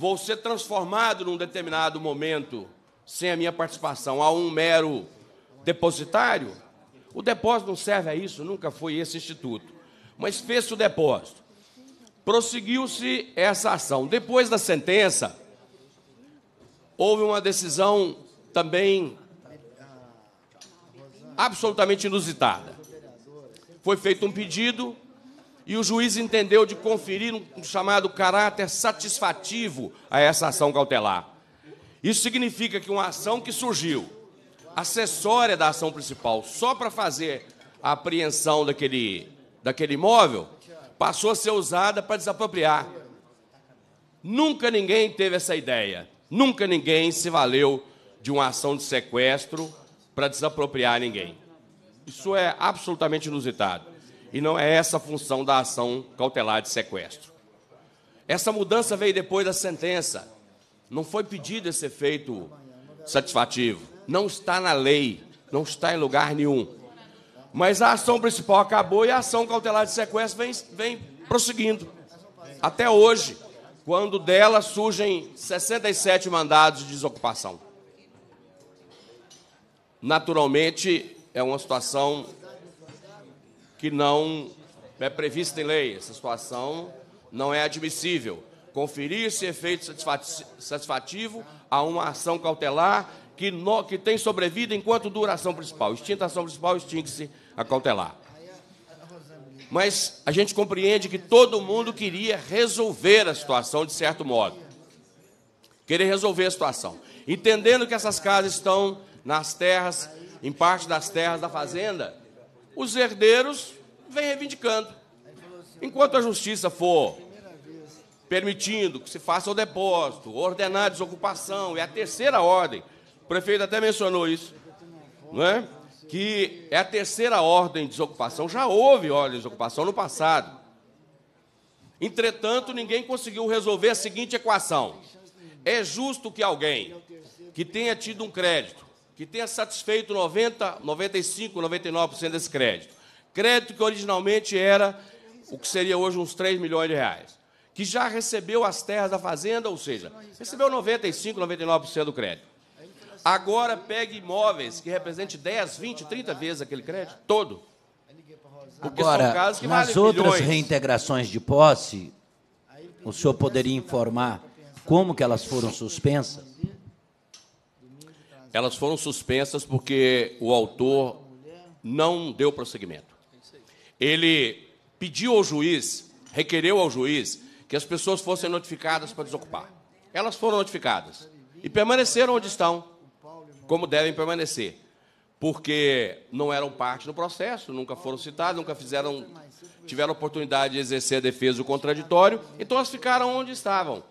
vou ser transformado num determinado momento sem a minha participação a um mero depositário? O depósito não serve a isso, nunca foi esse instituto. Mas fez o depósito. Prosseguiu-se essa ação. Depois da sentença, houve uma decisão também absolutamente inusitada. Foi feito um pedido e o juiz entendeu de conferir um chamado caráter satisfativo a essa ação cautelar. Isso significa que uma ação que surgiu acessória da ação principal só para fazer a apreensão daquele, daquele imóvel passou a ser usada para desapropriar. Nunca ninguém teve essa ideia. Nunca ninguém se valeu de uma ação de sequestro para desapropriar ninguém. Isso é absolutamente inusitado. E não é essa a função da ação cautelar de sequestro. Essa mudança veio depois da sentença. Não foi pedido esse efeito satisfativo. Não está na lei, não está em lugar nenhum. Mas a ação principal acabou e a ação cautelar de sequestro vem, vem prosseguindo. Até hoje, quando dela surgem 67 mandados de desocupação. Naturalmente, é uma situação que não é prevista em lei. Essa situação não é admissível. Conferir-se efeito satisfativo a uma ação cautelar que, no, que tem sobrevida enquanto dura a ação principal. Extinta a ação principal, extingue-se a cautelar. Mas a gente compreende que todo mundo queria resolver a situação de certo modo. Querer resolver a situação. Entendendo que essas casas estão nas terras, em parte das terras da fazenda, os herdeiros vêm reivindicando. Enquanto a justiça for permitindo que se faça o depósito, ordenar a desocupação, é a terceira ordem. O prefeito até mencionou isso, não é? Que é a terceira ordem de desocupação. Já houve ordem de desocupação no passado. Entretanto, ninguém conseguiu resolver a seguinte equação: é justo que alguém que tenha tido um crédito que tenha satisfeito 90, 95, 99% desse crédito. Crédito que originalmente era o que seria hoje uns 3 milhões de reais, que já recebeu as terras da fazenda, ou seja, recebeu 95, 99% do crédito. Agora pegue imóveis que represente 10, 20, 30 vezes aquele crédito todo. Porque Agora, nas outras milhões. reintegrações de posse, o senhor poderia informar como que elas foram suspensas? elas foram suspensas porque o autor não deu prosseguimento. Ele pediu ao juiz, requereu ao juiz, que as pessoas fossem notificadas para desocupar. Elas foram notificadas e permaneceram onde estão, como devem permanecer, porque não eram parte do processo, nunca foram citadas, nunca fizeram, tiveram oportunidade de exercer a defesa do contraditório, então elas ficaram onde estavam.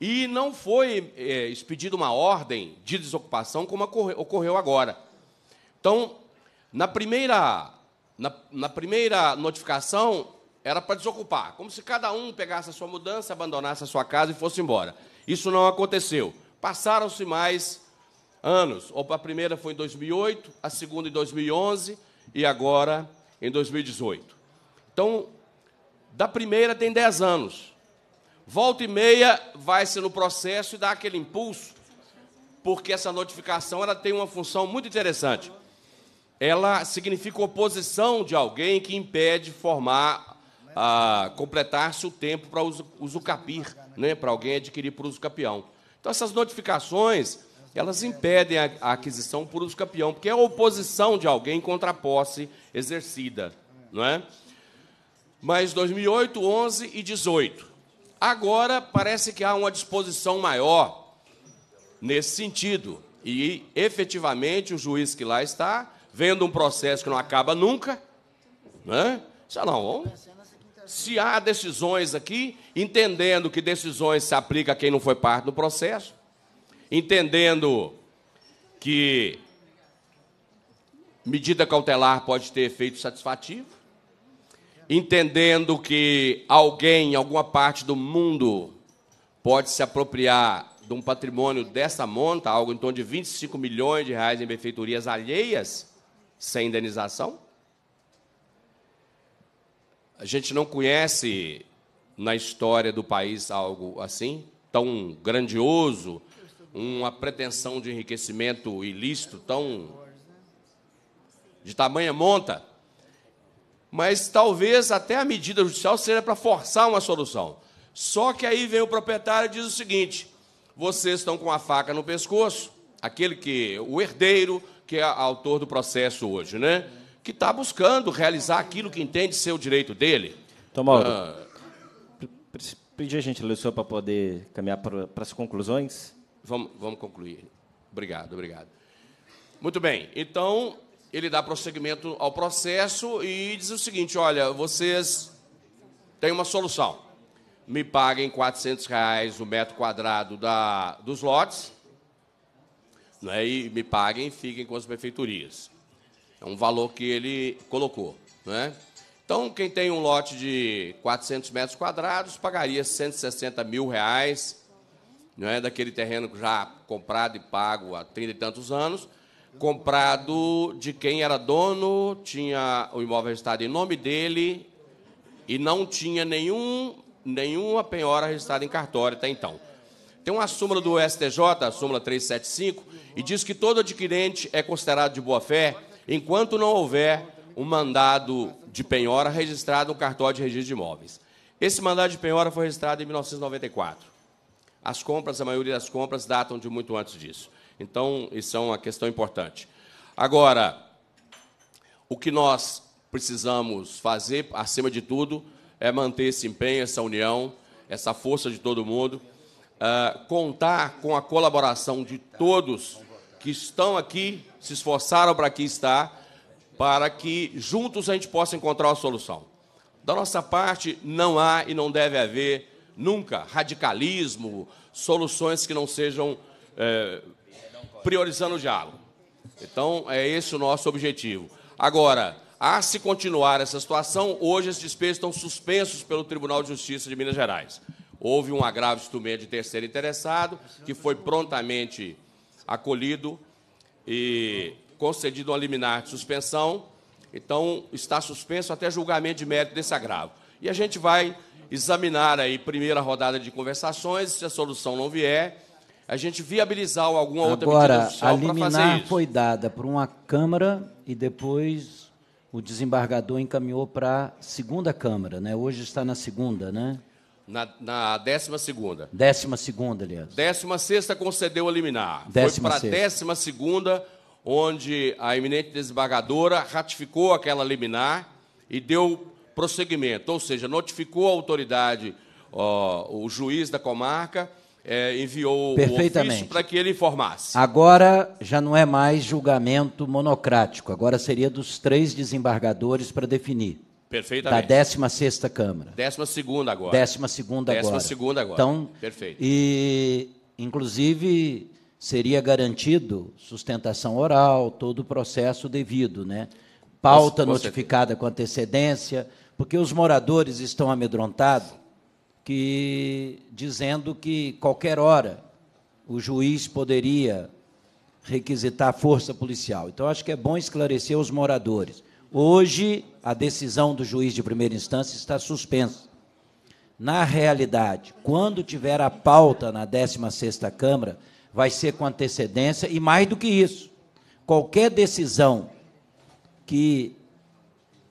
E não foi é, expedida uma ordem de desocupação como ocorreu agora. Então, na primeira, na, na primeira notificação, era para desocupar, como se cada um pegasse a sua mudança, abandonasse a sua casa e fosse embora. Isso não aconteceu. Passaram-se mais anos. A primeira foi em 2008, a segunda em 2011 e agora em 2018. Então, da primeira tem 10 anos. Volta e meia vai-se no processo e dá aquele impulso, porque essa notificação ela tem uma função muito interessante. Ela significa oposição de alguém que impede formar, ah, completar-se o tempo para usucapir, né, para alguém adquirir por usucapião. Então, essas notificações, elas impedem a, a aquisição por usucapião, porque é a oposição de alguém contra a posse exercida. Não é? Mas 2008, 11 e 18 Agora parece que há uma disposição maior nesse sentido. E efetivamente o juiz que lá está, vendo um processo que não acaba nunca, né? Sei lá, se há decisões aqui, entendendo que decisões se aplicam a quem não foi parte do processo, entendendo que medida cautelar pode ter efeito satisfativo, entendendo que alguém, alguma parte do mundo, pode se apropriar de um patrimônio dessa monta, algo em torno de 25 milhões de reais em benfeitorias alheias, sem indenização? A gente não conhece na história do país algo assim, tão grandioso, uma pretensão de enriquecimento ilícito tão de tamanha monta mas talvez até a medida judicial seja para forçar uma solução. Só que aí vem o proprietário e diz o seguinte: vocês estão com a faca no pescoço, aquele que o herdeiro, que é autor do processo hoje, né? Que está buscando realizar aquilo que entende ser o direito dele. Então, ah, pedir a gente senhor para poder caminhar para, para as conclusões. Vamos, vamos concluir. Obrigado, obrigado. Muito bem. Então, ele dá prosseguimento ao processo e diz o seguinte: olha, vocês têm uma solução. Me paguem 400 reais o metro quadrado da, dos lotes né, e me paguem e fiquem com as prefeiturias. É um valor que ele colocou. Né? Então, quem tem um lote de 400 metros quadrados pagaria 160 mil reais né, daquele terreno já comprado e pago há 30 e tantos anos comprado de quem era dono, tinha o imóvel registrado em nome dele e não tinha nenhum, nenhuma penhora registrada em cartório até então. Tem uma súmula do STJ, a súmula 375, e diz que todo adquirente é considerado de boa-fé enquanto não houver um mandado de penhora registrado no cartório de registro de imóveis. Esse mandado de penhora foi registrado em 1994. As compras, a maioria das compras, datam de muito antes disso. Então, isso é uma questão importante. Agora, o que nós precisamos fazer, acima de tudo, é manter esse empenho, essa união, essa força de todo mundo, uh, contar com a colaboração de todos que estão aqui, se esforçaram para aqui estar, para que juntos a gente possa encontrar a solução. Da nossa parte, não há e não deve haver nunca radicalismo, soluções que não sejam é, priorizando o diálogo. Então, é esse o nosso objetivo. Agora, a se continuar essa situação, hoje esses despesas estão suspensos pelo Tribunal de Justiça de Minas Gerais. Houve um agravo instrumento de terceiro interessado, que foi prontamente acolhido e concedido uma liminar de suspensão. Então, está suspenso até julgamento de mérito desse agravo. E a gente vai examinar aí, primeira rodada de conversações, se a solução não vier, a gente viabilizar alguma outra Agora, medida social para fazer isso. a liminar foi dada por uma Câmara e depois o desembargador encaminhou para a segunda Câmara, né? Hoje está na segunda, né? Na, na décima segunda. Décima segunda, aliás. Décima sexta concedeu a liminar. Décima foi para a décima segunda, onde a eminente desembargadora ratificou aquela liminar e deu prosseguimento, ou seja, notificou a autoridade, ó, o juiz da comarca, é, enviou o ofício para que ele formasse. Agora já não é mais julgamento monocrático, agora seria dos três desembargadores para definir. Perfeitamente. Da 16ª Câmara. 12ª agora. 12 segunda agora. 12ª agora. Então, Perfeito. E, inclusive, seria garantido sustentação oral, todo o processo devido, né? Pauta notificada com antecedência, porque os moradores estão amedrontados que dizendo que qualquer hora o juiz poderia requisitar força policial. Então acho que é bom esclarecer os moradores. Hoje a decisão do juiz de primeira instância está suspensa. Na realidade, quando tiver a pauta na 16ª Câmara, vai ser com antecedência e mais do que isso. Qualquer decisão que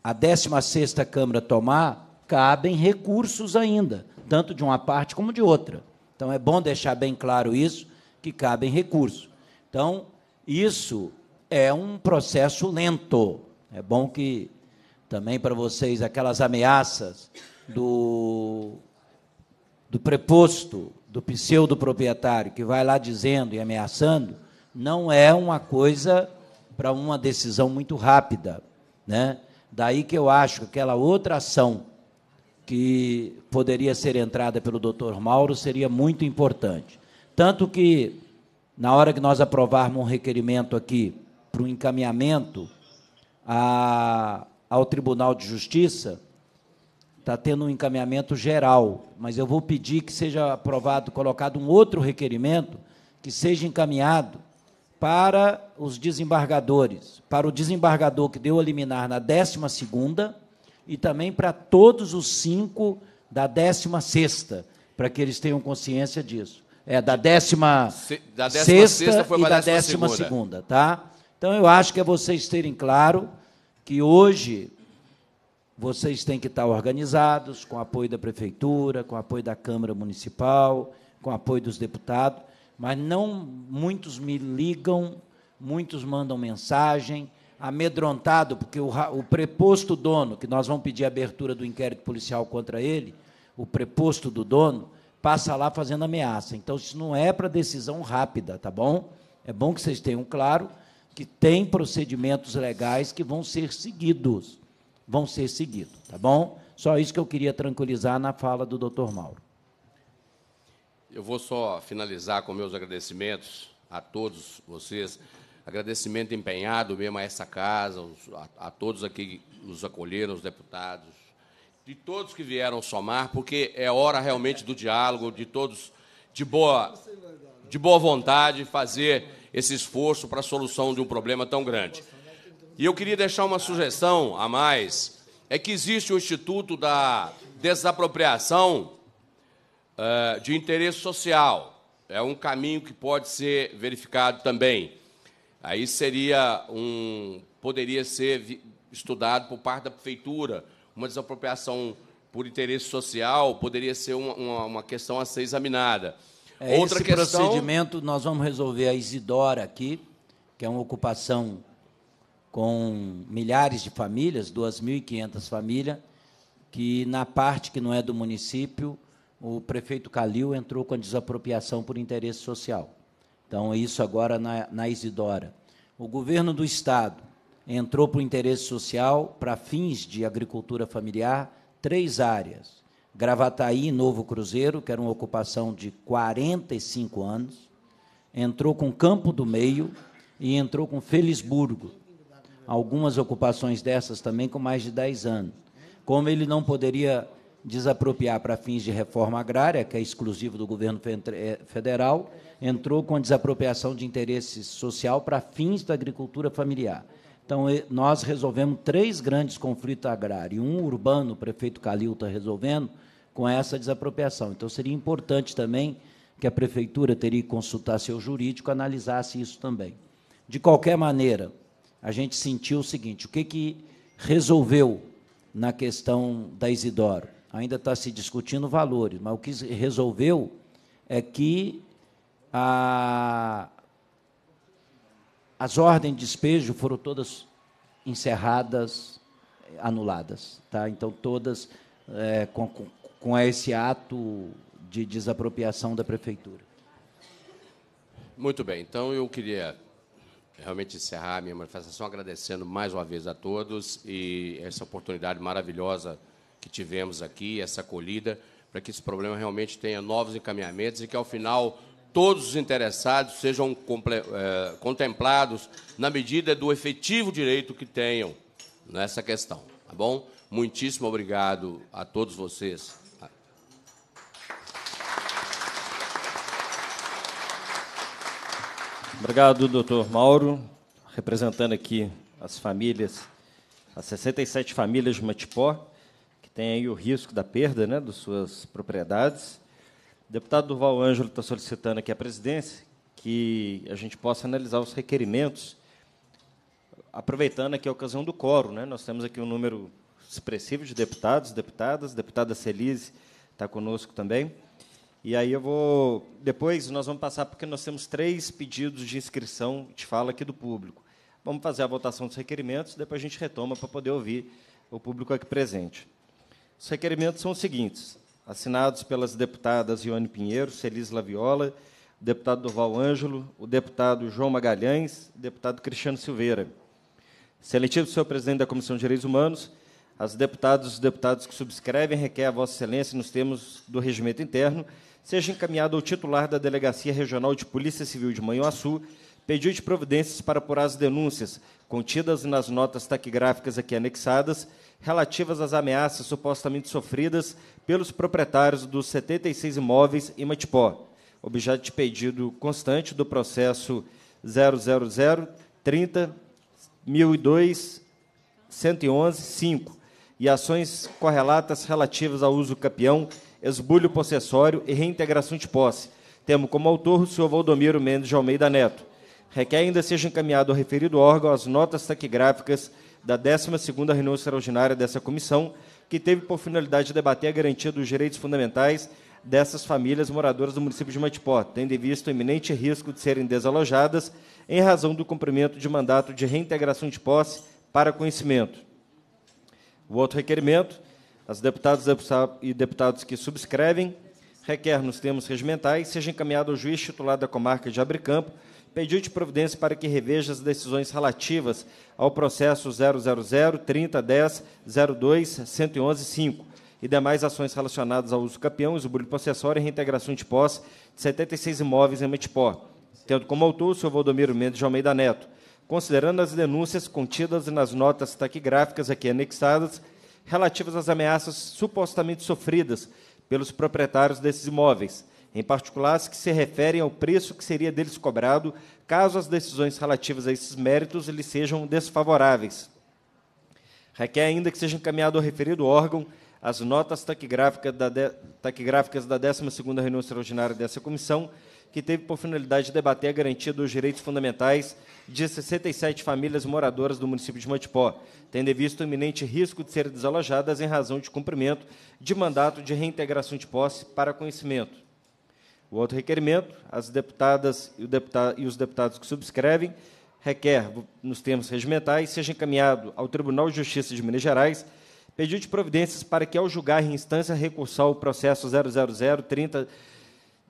a 16ª Câmara tomar, cabem recursos ainda tanto de uma parte como de outra. Então, é bom deixar bem claro isso, que cabem recursos. Então, isso é um processo lento. É bom que também para vocês aquelas ameaças do, do preposto, do pseudo-proprietário, que vai lá dizendo e ameaçando, não é uma coisa para uma decisão muito rápida. Né? Daí que eu acho que aquela outra ação que poderia ser entrada pelo doutor Mauro seria muito importante. Tanto que, na hora que nós aprovarmos um requerimento aqui para o encaminhamento a, ao Tribunal de Justiça, está tendo um encaminhamento geral, mas eu vou pedir que seja aprovado, colocado um outro requerimento que seja encaminhado para os desembargadores, para o desembargador que deu a liminar na 12 segunda, e também para todos os cinco da 16 para que eles tenham consciência disso. É, da 16 Se, da décima sexta foi e da 12 segunda, tá? Então eu acho que é vocês terem claro que hoje vocês têm que estar organizados, com apoio da prefeitura, com apoio da Câmara Municipal, com apoio dos deputados, mas não muitos me ligam, muitos mandam mensagem, amedrontado, porque o, o preposto dono, que nós vamos pedir a abertura do inquérito policial contra ele, o preposto do dono, passa lá fazendo ameaça. Então, isso não é para decisão rápida, tá bom? É bom que vocês tenham claro que tem procedimentos legais que vão ser seguidos. Vão ser seguidos, tá bom? Só isso que eu queria tranquilizar na fala do doutor Mauro. Eu vou só finalizar com meus agradecimentos a todos vocês. Agradecimento empenhado mesmo a essa casa, a, a todos aqui que nos acolheram, os deputados, de todos que vieram somar, porque é hora realmente do diálogo, de todos de boa, de boa vontade fazer esse esforço para a solução de um problema tão grande. E eu queria deixar uma sugestão a mais: é que existe o Instituto da Desapropriação eh, de Interesse Social. É um caminho que pode ser verificado também. Aí seria um poderia ser estudado por parte da prefeitura, uma desapropriação por interesse social poderia ser uma, uma, uma questão a ser examinada. É, Outra esse questão... procedimento nós vamos resolver a Isidora aqui, que é uma ocupação com milhares de famílias, 2.500 famílias, que na parte que não é do município, o prefeito Calil entrou com a desapropriação por interesse social. Então, isso agora na, na Isidora. O governo do Estado entrou para o interesse social, para fins de agricultura familiar, três áreas. Gravataí e Novo Cruzeiro, que era uma ocupação de 45 anos, entrou com Campo do Meio e entrou com Felisburgo. Algumas ocupações dessas também com mais de 10 anos. Como ele não poderia desapropriar para fins de reforma agrária, que é exclusivo do governo eh, federal, entrou com a desapropriação de interesse social para fins da agricultura familiar. Então, eh, nós resolvemos três grandes conflitos agrários. Um urbano, o prefeito Calil está resolvendo, com essa desapropriação. Então, seria importante também que a prefeitura teria que consultar seu jurídico, analisasse isso também. De qualquer maneira, a gente sentiu o seguinte, o que, que resolveu na questão da Isidoro? ainda está se discutindo valores, mas o que resolveu é que a, as ordens de despejo foram todas encerradas, anuladas. Tá? Então, todas é, com, com, esse ato de desapropriação da prefeitura. Muito bem, então eu queria realmente encerrar a minha manifestação agradecendo mais uma vez a todos e essa oportunidade maravilhosa que tivemos aqui, essa acolhida, para que esse problema realmente tenha novos encaminhamentos e que, ao final, todos os interessados sejam eh, contemplados na medida do efetivo direito que tenham nessa questão. Tá bom? Muitíssimo obrigado a todos vocês. Obrigado, doutor Mauro, representando aqui as famílias, as 67 famílias de Matipó tem aí o risco da perda né, das suas propriedades. O deputado Duval Ângelo está solicitando aqui à presidência que a gente possa analisar os requerimentos, aproveitando aqui a ocasião do coro. Né? Nós temos aqui um número expressivo de deputados, deputadas, deputada Celise está conosco também. E aí eu vou. Depois nós vamos passar, porque nós temos três pedidos de inscrição de fala aqui do público. Vamos fazer a votação dos requerimentos, depois a gente retoma para poder ouvir o público aqui presente. Os requerimentos são os seguintes, assinados pelas deputadas Ione Pinheiro, Celis Laviola, deputado Duval Ângelo, o deputado João Magalhães, deputado Cristiano Silveira. Seletivo senhor presidente da Comissão de Direitos Humanos, as deputadas e os deputados que subscrevem requer a Vossa Excelência, nos termos do regimento interno, seja encaminhado ao titular da Delegacia Regional de Polícia Civil de Manhuaçu, pedido de providências para apurar as denúncias contidas nas notas taquigráficas aqui anexadas relativas às ameaças supostamente sofridas pelos proprietários dos 76 imóveis em Matipó, objeto de pedido constante do processo 00030.1002.111.5 e ações correlatas relativas ao uso capião, esbulho possessório e reintegração de posse. Temo como autor o senhor Valdomiro Mendes de Almeida Neto. Requer ainda seja encaminhado ao referido órgão as notas taquigráficas da 12ª reunião extraordinária dessa comissão, que teve por finalidade debater a garantia dos direitos fundamentais dessas famílias moradoras do município de Matipó, tendo em vista o iminente risco de serem desalojadas em razão do cumprimento de mandato de reintegração de posse para conhecimento. O outro requerimento, as deputadas e deputados que subscrevem, requer nos termos regimentais, seja encaminhado ao juiz titular da comarca de Abricampo, pediu-te providência para que reveja as decisões relativas ao processo 000 30 02 111 5 e demais ações relacionadas ao uso campeão, usubrilho processório e reintegração de posse de 76 imóveis em Metipó, tendo como autor o senhor Valdomiro Mendes de Almeida Neto, considerando as denúncias contidas nas notas taquigráficas aqui anexadas relativas às ameaças supostamente sofridas pelos proprietários desses imóveis, em particular as que se referem ao preço que seria deles cobrado caso as decisões relativas a esses méritos lhes sejam desfavoráveis. Requer ainda que seja encaminhado ao referido órgão as notas taquigráficas da, de, taquigráficas da 12ª reunião extraordinária dessa comissão, que teve por finalidade debater a garantia dos direitos fundamentais de 67 famílias moradoras do município de Matipó, tendo visto o iminente risco de serem desalojadas em razão de cumprimento de mandato de reintegração de posse para conhecimento. O outro requerimento, as deputadas e, deputado, e os deputados que subscrevem, requer, nos termos regimentais, seja encaminhado ao Tribunal de Justiça de Minas Gerais pedido de providências para que, ao julgar em instância recursal o processo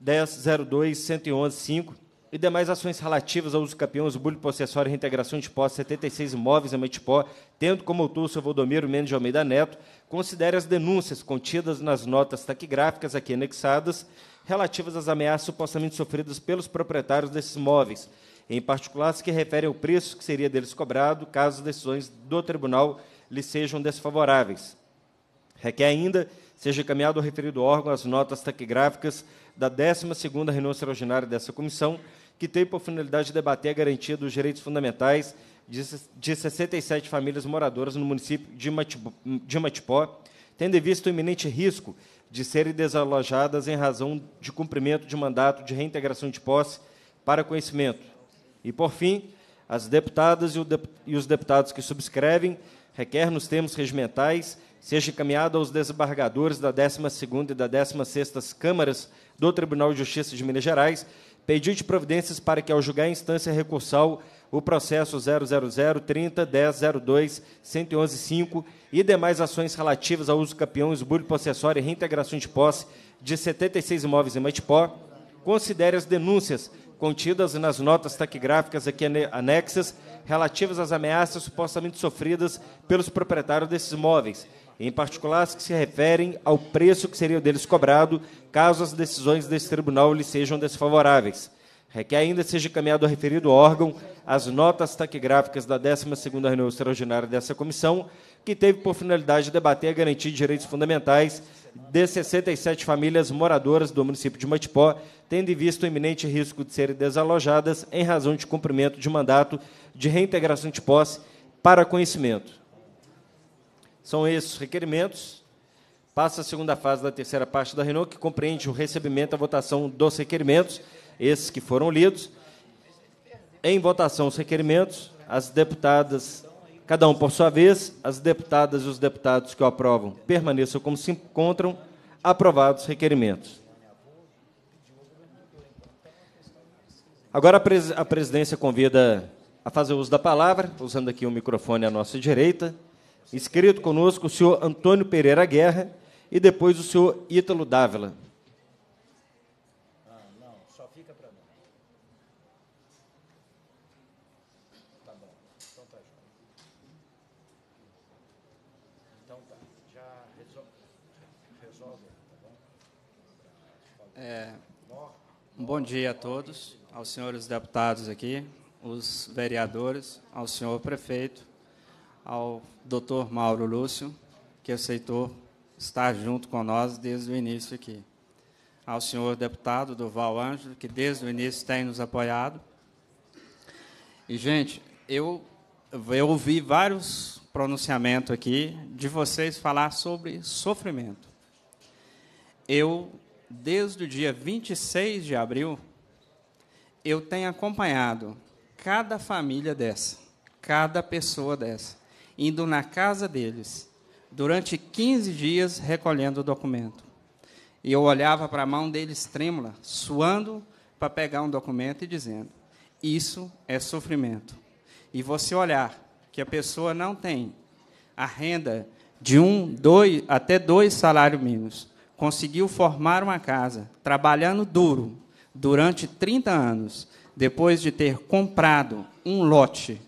0003010021105 e demais ações relativas ao uso campeões, bullying processório e reintegração de posse 76 imóveis em Matipó, tendo como autor o seu Valdomiro Mendes de Almeida Neto, considere as denúncias contidas nas notas taquigráficas aqui anexadas relativas às ameaças supostamente sofridas pelos proprietários desses móveis, em particular as que referem ao preço que seria deles cobrado caso as decisões do tribunal lhes sejam desfavoráveis. Requer ainda seja encaminhado ao referido órgão as notas taquigráficas da 12ª reunião extraordinária dessa comissão, que tem por finalidade de debater a garantia dos direitos fundamentais de 67 famílias moradoras no município de Matipó, tendo em vista o iminente risco de serem desalojadas em razão de cumprimento de mandato de reintegração de posse para conhecimento. E, por fim, as deputadas e, dep e os deputados que subscrevem requer nos termos regimentais seja encaminhado aos desembargadores da 12ª e da 16ª Câmaras do Tribunal de Justiça de Minas Gerais pedido de providências para que, ao julgar a instância recursal o processo 0003010021115 e demais ações relativas ao uso campeão, esbulho possessório e reintegração de posse de 76 imóveis em Matipó, considere as denúncias contidas nas notas taquigráficas aqui anexas relativas às ameaças supostamente sofridas pelos proprietários desses imóveis, em particular as que se referem ao preço que seria deles cobrado caso as decisões desse tribunal lhes sejam desfavoráveis. Requer é ainda seja encaminhado ao referido órgão as notas taquigráficas da 12ª reunião extraordinária dessa comissão, que teve por finalidade debater e garantir direitos fundamentais de 67 famílias moradoras do município de Matipó, tendo em vista o iminente risco de serem desalojadas em razão de cumprimento de mandato de reintegração de posse para conhecimento. São esses requerimentos. Passa a segunda fase da terceira parte da reunião, que compreende o recebimento e a votação dos requerimentos esses que foram lidos. Em votação os requerimentos, as deputadas, cada um por sua vez, as deputadas e os deputados que o aprovam permaneçam como se encontram, aprovados os requerimentos. Agora a, pres a presidência convida a fazer uso da palavra, usando aqui o microfone à nossa direita. Inscrito conosco o senhor Antônio Pereira Guerra e depois o senhor Ítalo Dávila. É, um bom dia a todos, aos senhores deputados aqui, os vereadores, ao senhor prefeito, ao doutor Mauro Lúcio, que aceitou estar junto com nós desde o início aqui. Ao senhor deputado Duval Ângelo, que desde o início tem nos apoiado. E, gente, eu, eu ouvi vários pronunciamentos aqui de vocês falar sobre sofrimento. Eu desde o dia 26 de abril, eu tenho acompanhado cada família dessa, cada pessoa dessa, indo na casa deles, durante 15 dias recolhendo o documento. E eu olhava para a mão deles trêmula, suando, para pegar um documento e dizendo: Isso é sofrimento. E você olhar que a pessoa não tem a renda de um, dois, até dois salários mínimos, conseguiu formar uma casa, trabalhando duro, durante 30 anos, depois de ter comprado um lote,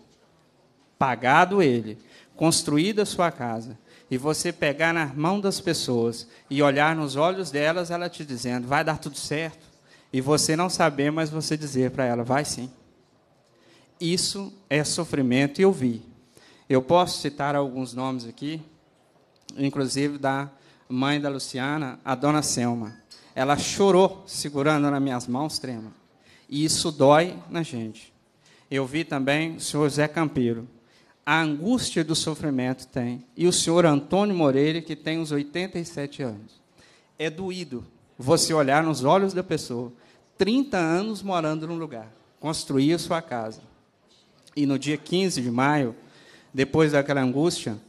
pagado ele, construído a sua casa, e você pegar na mão das pessoas e olhar nos olhos delas, ela te dizendo: vai dar tudo certo, e você não saber, mas você dizer para ela: vai sim. Isso é sofrimento, e eu vi. Eu posso citar alguns nomes aqui, inclusive da mãe da Luciana, a dona Selma. Ela chorou segurando nas minhas mãos trema. E isso dói na gente. Eu vi também o senhor Zé Campeiro. A angústia do sofrimento tem. E o senhor Antônio Moreira, que tem uns 87 anos. É doído você olhar nos olhos da pessoa. 30 anos morando num lugar. Construir sua casa. E no dia 15 de maio, depois daquela angústia,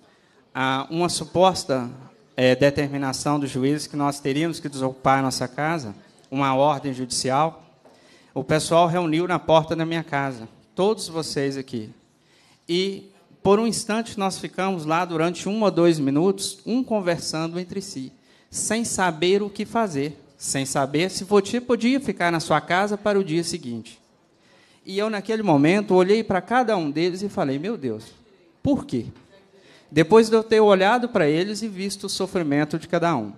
uma suposta é, determinação dos juízes que nós teríamos que desocupar a nossa casa, uma ordem judicial, o pessoal reuniu na porta da minha casa, todos vocês aqui. E por um instante nós ficamos lá durante um ou dois minutos, um conversando entre si, sem saber o que fazer, sem saber se você podia ficar na sua casa para o dia seguinte. E eu, naquele momento, olhei para cada um deles e falei: Meu Deus, por quê? Depois de eu ter olhado para eles e visto o sofrimento de cada um.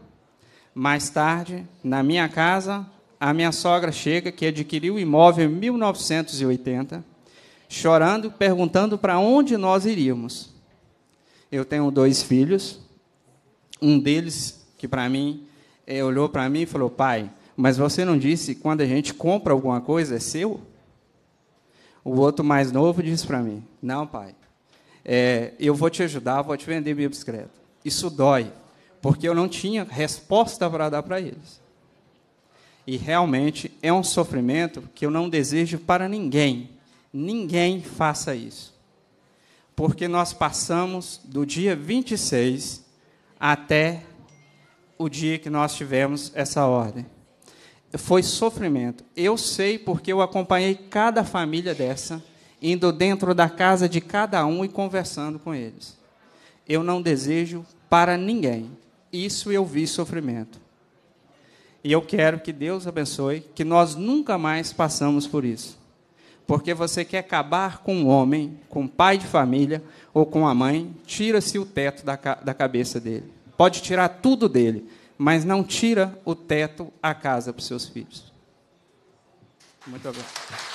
Mais tarde, na minha casa, a minha sogra chega, que adquiriu o imóvel em 1980, chorando, perguntando para onde nós iríamos. Eu tenho dois filhos. Um deles, que para mim, eh, olhou para mim e falou: Pai, mas você não disse quando a gente compra alguma coisa é seu? O outro mais novo disse para mim: Não, pai, é, eu vou te ajudar, vou te vender minha bicicleta. Isso dói, porque eu não tinha resposta para dar para eles. E realmente é um sofrimento que eu não desejo para ninguém. Ninguém faça isso. Porque nós passamos do dia 26 até o dia que nós tivemos essa ordem. Foi sofrimento. Eu sei porque eu acompanhei cada família dessa indo dentro da casa de cada um e conversando com eles. Eu não desejo para ninguém. Isso eu vi sofrimento. E eu quero que Deus abençoe, que nós nunca mais passamos por isso. Porque você quer acabar com um homem, com um pai de família ou com a mãe, tira-se o teto da, da cabeça dele. Pode tirar tudo dele, mas não tira o teto, a casa para os seus filhos. Muito obrigado.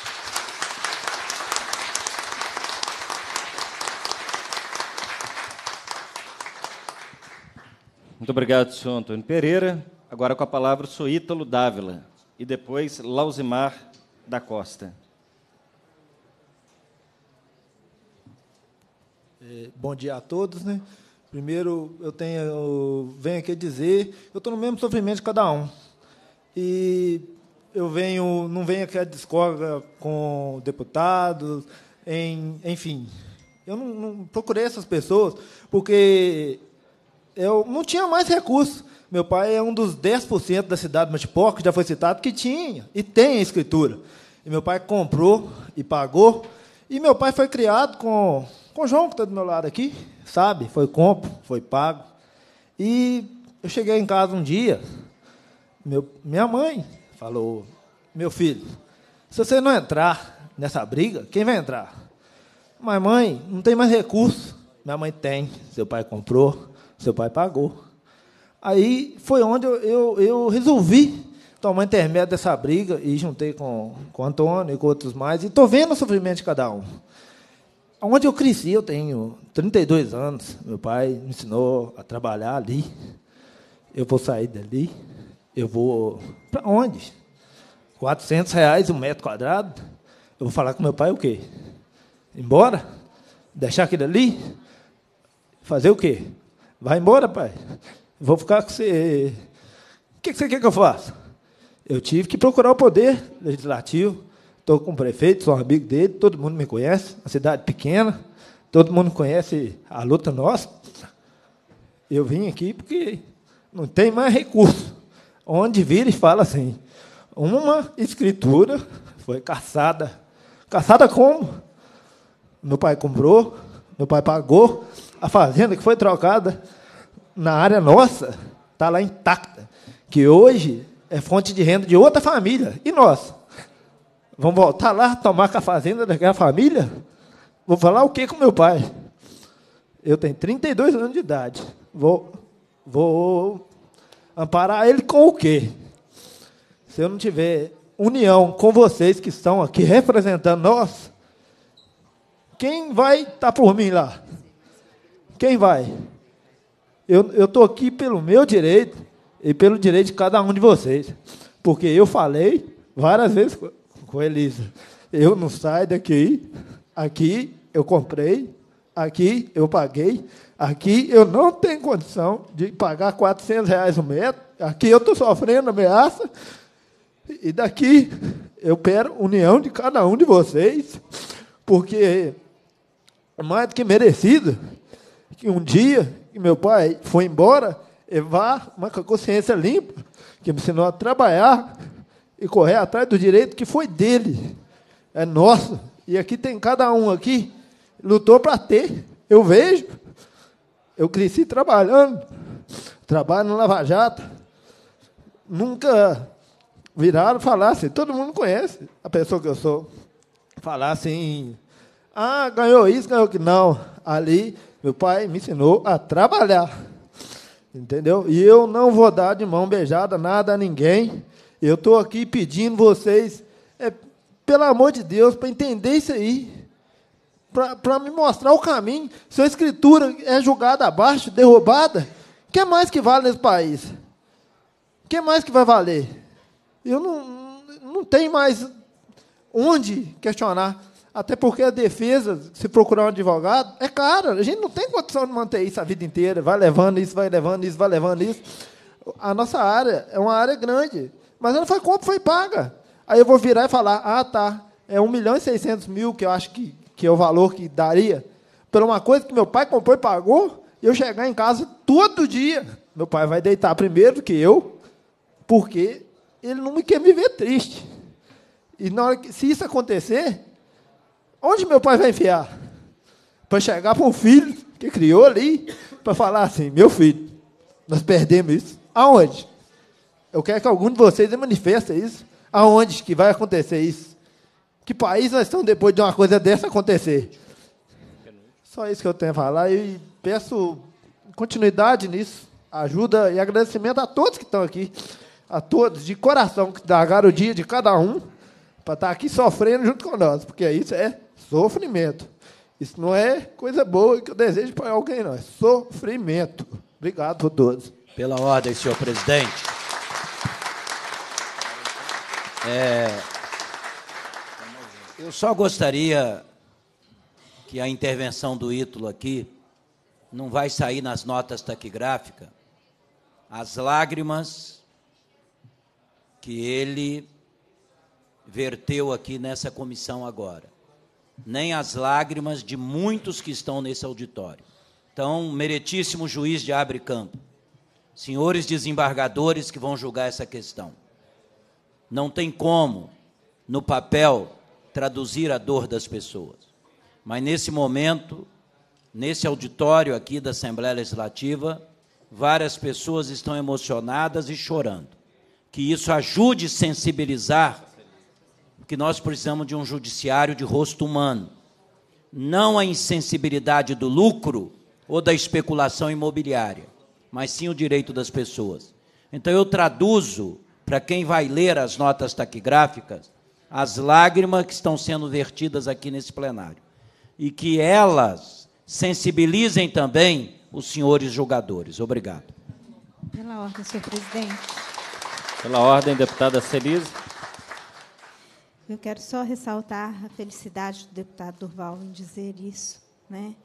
Muito obrigado, senhor Antônio Pereira. Agora com a palavra o senhor Ítalo Dávila e depois Lausimar da Costa. É, bom dia a todos, né? Primeiro, eu tenho, eu venho aqui dizer, eu estou no mesmo sofrimento de cada um. E eu venho, não venho aqui a discórdia com deputados, em, enfim. Eu não, não procurei essas pessoas porque eu não tinha mais recurso. Meu pai é um dos 10% da cidade de Matipoca, que já foi citado, que tinha e tem a escritura. E meu pai comprou e pagou. E meu pai foi criado com, com o João, que está do meu lado aqui, sabe? Foi compro, foi pago. E eu cheguei em casa um dia, meu, minha mãe falou: Meu filho, se você não entrar nessa briga, quem vai entrar? Mas, mãe, não tem mais recurso. Minha mãe tem, seu pai comprou. Seu pai pagou. Aí foi onde eu, eu, eu resolvi tomar intermédio dessa briga e juntei com, com o Antônio e com outros mais. E estou vendo o sofrimento de cada um. Onde eu cresci, eu tenho 32 anos. Meu pai me ensinou a trabalhar ali. Eu vou sair dali. Eu vou. Para onde? 400 reais um metro quadrado. Eu vou falar com meu pai o quê? Embora? Deixar aquilo ali? Fazer o quê? Vai embora, pai. Vou ficar com você. O que você quer que eu faça? Eu tive que procurar o poder legislativo. Estou com o prefeito, sou um amigo dele, todo mundo me conhece, uma cidade pequena, todo mundo conhece a luta nossa. Eu vim aqui porque não tem mais recurso. Onde vira e fala assim: uma escritura foi caçada. Caçada como? Meu pai comprou, meu pai pagou, a fazenda que foi trocada na área nossa está lá intacta, que hoje é fonte de renda de outra família e nossa. Vamos voltar lá tomar com a fazenda daquela família? Vou falar o que com meu pai? Eu tenho 32 anos de idade. Vou, vou amparar ele com o quê? Se eu não tiver união com vocês que estão aqui representando nós, quem vai estar tá por mim lá? Quem vai? Eu estou aqui pelo meu direito e pelo direito de cada um de vocês. Porque eu falei várias vezes com, com Elisa. Eu não saio daqui. Aqui eu comprei. Aqui eu paguei. Aqui eu não tenho condição de pagar 400 reais o metro. Aqui eu estou sofrendo ameaça. E daqui eu quero união de cada um de vocês, porque é mais do que merecido que um dia que meu pai foi embora, eu vá, mas com a consciência limpa, que me ensinou a trabalhar e correr atrás do direito que foi dele. É nosso. E aqui tem cada um aqui, lutou para ter. Eu vejo. Eu cresci trabalhando. Trabalho no Lava Jato. Nunca viraram falar assim. Todo mundo conhece a pessoa que eu sou. Falar assim ah, ganhou isso, ganhou que não. Ali, meu pai me ensinou a trabalhar. Entendeu? E eu não vou dar de mão beijada nada a ninguém. Eu estou aqui pedindo vocês, é, pelo amor de Deus, para entender isso aí. Para me mostrar o caminho. Se a escritura é julgada abaixo, derrubada, o que mais que vale nesse país? O que mais que vai valer? Eu não, não tenho mais onde questionar. Até porque a defesa, se procurar um advogado, é cara. A gente não tem condição de manter isso a vida inteira. Vai levando isso, vai levando isso, vai levando isso. A nossa área é uma área grande. Mas ela foi compra, foi paga. Aí eu vou virar e falar: ah, tá, é 1 milhão e 600 mil, que eu acho que, que é o valor que daria, por uma coisa que meu pai comprou e pagou, e eu chegar em casa todo dia. Meu pai vai deitar primeiro do que eu, porque ele não me quer me ver triste. E na hora que, se isso acontecer, Onde meu pai vai enfiar? Para chegar para um filho que criou ali, para falar assim: meu filho, nós perdemos isso. Aonde? Eu quero que algum de vocês manifeste isso. Aonde que vai acontecer isso? Que país nós estamos depois de uma coisa dessa acontecer? Só isso que eu tenho a falar e peço continuidade nisso, ajuda e agradecimento a todos que estão aqui, a todos de coração que largaram o dia de cada um para estar tá aqui sofrendo junto com nós, porque isso é Sofrimento. Isso não é coisa boa que eu desejo para alguém, não. É sofrimento. Obrigado a todos. Pela ordem, senhor presidente. É, eu só gostaria que a intervenção do Ítalo aqui não vai sair nas notas taquigráficas as lágrimas que ele verteu aqui nessa comissão agora nem as lágrimas de muitos que estão nesse auditório. Então, meritíssimo juiz de Abre Campo, senhores desembargadores que vão julgar essa questão, não tem como, no papel, traduzir a dor das pessoas. Mas nesse momento, nesse auditório aqui da Assembleia Legislativa, várias pessoas estão emocionadas e chorando. Que isso ajude a sensibilizar que nós precisamos de um judiciário de rosto humano. Não a insensibilidade do lucro ou da especulação imobiliária, mas sim o direito das pessoas. Então eu traduzo para quem vai ler as notas taquigráficas as lágrimas que estão sendo vertidas aqui nesse plenário e que elas sensibilizem também os senhores julgadores. Obrigado. Pela ordem, senhor presidente. Pela ordem, deputada Celise. Eu quero só ressaltar a felicidade do deputado Durval em dizer isso, né?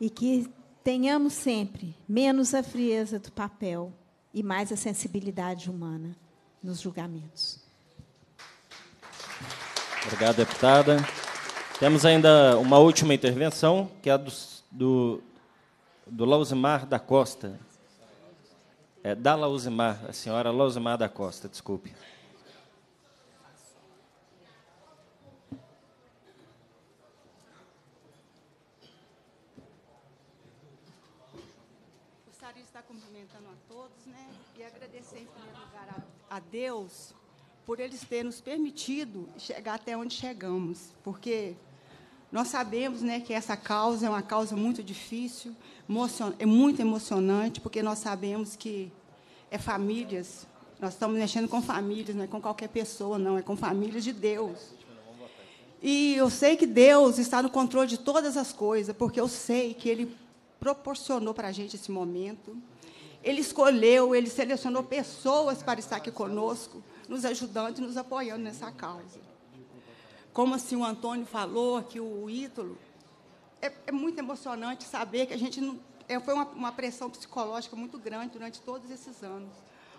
E que tenhamos sempre menos a frieza do papel e mais a sensibilidade humana nos julgamentos. Obrigado, deputada. Temos ainda uma última intervenção, que é a do, do, do Lausimar da Costa. É, da Lausimar, a senhora Lausimar da Costa, desculpe. gostaria de estar cumprimentando a todos, né? E agradecer em primeiro lugar a, a Deus por eles terem nos permitido chegar até onde chegamos, porque nós sabemos, né, que essa causa é uma causa muito difícil, é muito emocionante, porque nós sabemos que é famílias. Nós estamos mexendo com famílias, não é com qualquer pessoa, não, é com famílias de Deus. E eu sei que Deus está no controle de todas as coisas, porque eu sei que Ele proporcionou para a gente esse momento. Ele escolheu, ele selecionou pessoas para estar aqui conosco, nos ajudando e nos apoiando nessa causa. Como assim o Antônio falou, que o Ítalo, é, é, muito emocionante saber que a gente não, é, foi uma, uma pressão psicológica muito grande durante todos esses anos.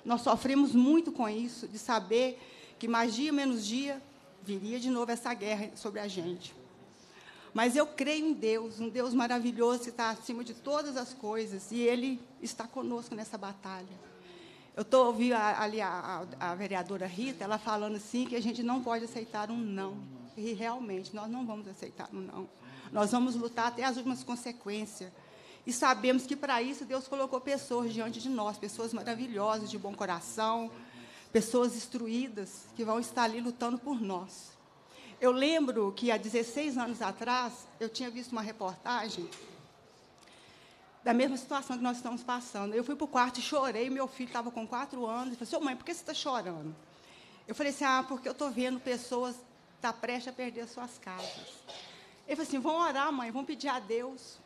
Nós sofremos muito com isso, de saber que mais dia menos dia viria de novo essa guerra sobre a gente. Mas eu creio em Deus, um Deus maravilhoso que está acima de todas as coisas, e Ele está conosco nessa batalha. Eu estou ouvindo ali a, a, a, vereadora Rita, ela falando assim que a gente não pode aceitar um não. E realmente, nós não vamos aceitar um não. Nós vamos lutar até as últimas consequências. E sabemos que para isso Deus colocou pessoas diante de nós, pessoas maravilhosas, de bom coração, pessoas instruídas que vão estar ali lutando por nós. Eu lembro que há 16 anos atrás eu tinha visto uma reportagem da mesma situação que nós estamos passando. Eu fui para o quarto e chorei, meu filho estava com quatro anos, e falou assim, mãe, por que você está chorando? Eu falei assim, ah, porque eu estou vendo pessoas tá prestes a perder suas casas. Ele falou assim, vão orar, mãe, vão pedir a Deus.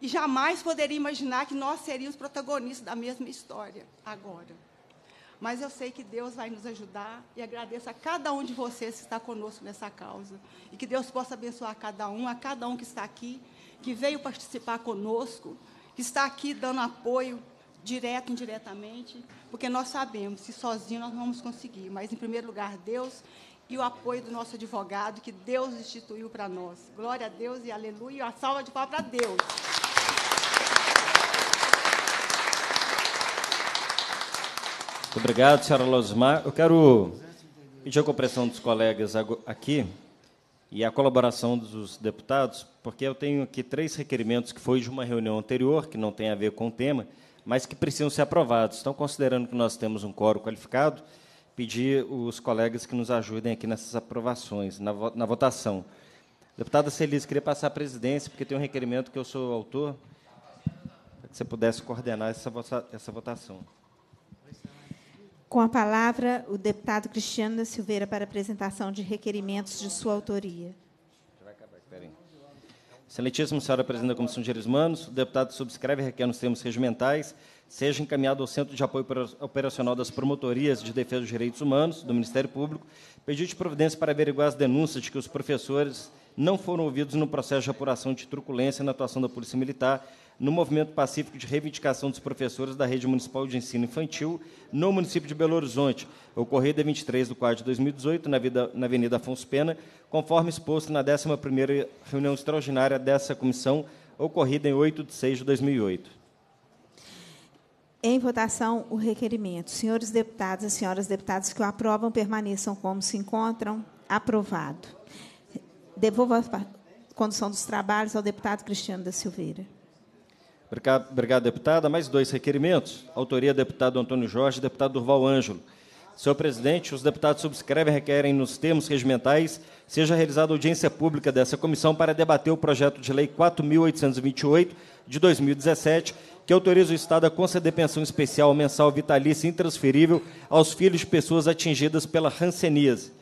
E jamais poderia imaginar que nós seríamos protagonistas da mesma história agora. Mas eu sei que Deus vai nos ajudar e agradeço a cada um de vocês que está conosco nessa causa. E que Deus possa abençoar a cada um, a cada um que está aqui, que veio participar conosco, que está aqui dando apoio, direto, indiretamente, porque nós sabemos que sozinhos nós não vamos conseguir, mas em primeiro lugar, Deus e o apoio do nosso advogado que Deus instituiu para nós. Glória a Deus e aleluia. A salva de palmas para Deus. obrigado, senhora Losmar. Eu quero pedir a compreensão dos colegas aqui e a colaboração dos deputados, porque eu tenho aqui três requerimentos que foi de uma reunião anterior, que não tem a ver com o tema, mas que precisam ser aprovados. Então, considerando que nós temos um coro qualificado, pedir os colegas que nos ajudem aqui nessas aprovações, na, vo na votação. Deputada Celis, queria passar a presidência, porque tem um requerimento que eu sou autor, para que você pudesse coordenar essa, essa votação. Com a palavra, o deputado Cristiano da Silveira para apresentação de requerimentos de sua autoria. Excelentíssima senhora presidente da Comissão de Direitos Humanos, o deputado subscreve requer nos termos regimentais seja encaminhado ao Centro de Apoio Operacional das Promotorias de Defesa dos Direitos Humanos do Ministério Público pedido de providência para averiguar as denúncias de que os professores não foram ouvidos no processo de apuração de truculência na atuação da Polícia Militar no movimento pacífico de reivindicação dos professores da rede municipal de ensino infantil no município de Belo Horizonte, ocorrida 23 de 4 de 2018, na, vida, na Avenida Afonso Pena, conforme exposto na 11ª reunião extraordinária dessa comissão, ocorrida em 8 de 6 de 2008. Em votação, o requerimento. Senhores deputados e senhoras deputadas que o aprovam, permaneçam como se encontram. Aprovado. Devolvo a condução dos trabalhos ao deputado Cristiano da Silveira. Obrigado, deputada. Mais dois requerimentos. Autoria, deputado Antônio Jorge e deputado Durval Ângelo. Senhor presidente, os deputados subscrevem e requerem, nos termos regimentais, seja realizada audiência pública dessa comissão para debater o projeto de lei 4.828, de 2017, que autoriza o Estado a conceder pensão especial mensal vitalícia intransferível aos filhos de pessoas atingidas pela ranceníase.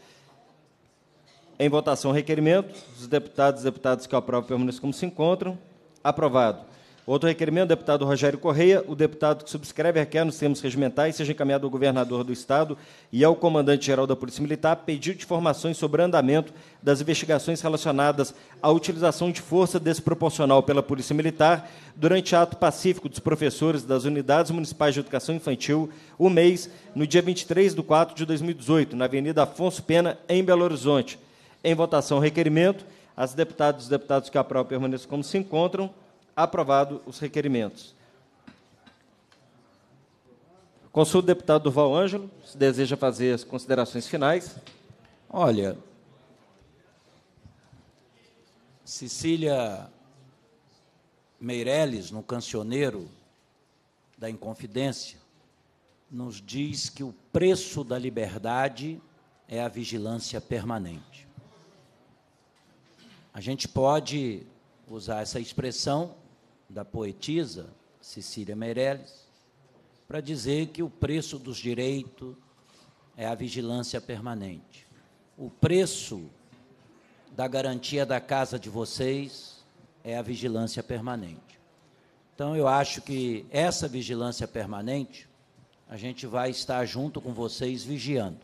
Em votação, requerimento. Os deputados e deputadas que aprovam permaneçam como se encontram. Aprovado. Outro requerimento, deputado Rogério Correia, o deputado que subscreve requer nos termos regimentais seja encaminhado ao governador do Estado e ao comandante-geral da Polícia Militar pedido de informações sobre o andamento das investigações relacionadas à utilização de força desproporcional pela Polícia Militar durante ato pacífico dos professores das Unidades Municipais de Educação Infantil, o mês, no dia 23 de 4 de 2018, na Avenida Afonso Pena, em Belo Horizonte. Em votação, requerimento. As deputadas e os deputados que aprovam permaneçam como se encontram. Aprovado os requerimentos. Consulto o deputado Durval Ângelo, se deseja fazer as considerações finais. Olha, Cecília Meireles, no cancioneiro da Inconfidência, nos diz que o preço da liberdade é a vigilância permanente. A gente pode usar essa expressão da poetisa Cecília Meirelles, para dizer que o preço dos direitos é a vigilância permanente. O preço da garantia da casa de vocês é a vigilância permanente. Então, eu acho que essa vigilância permanente, a gente vai estar junto com vocês vigiando.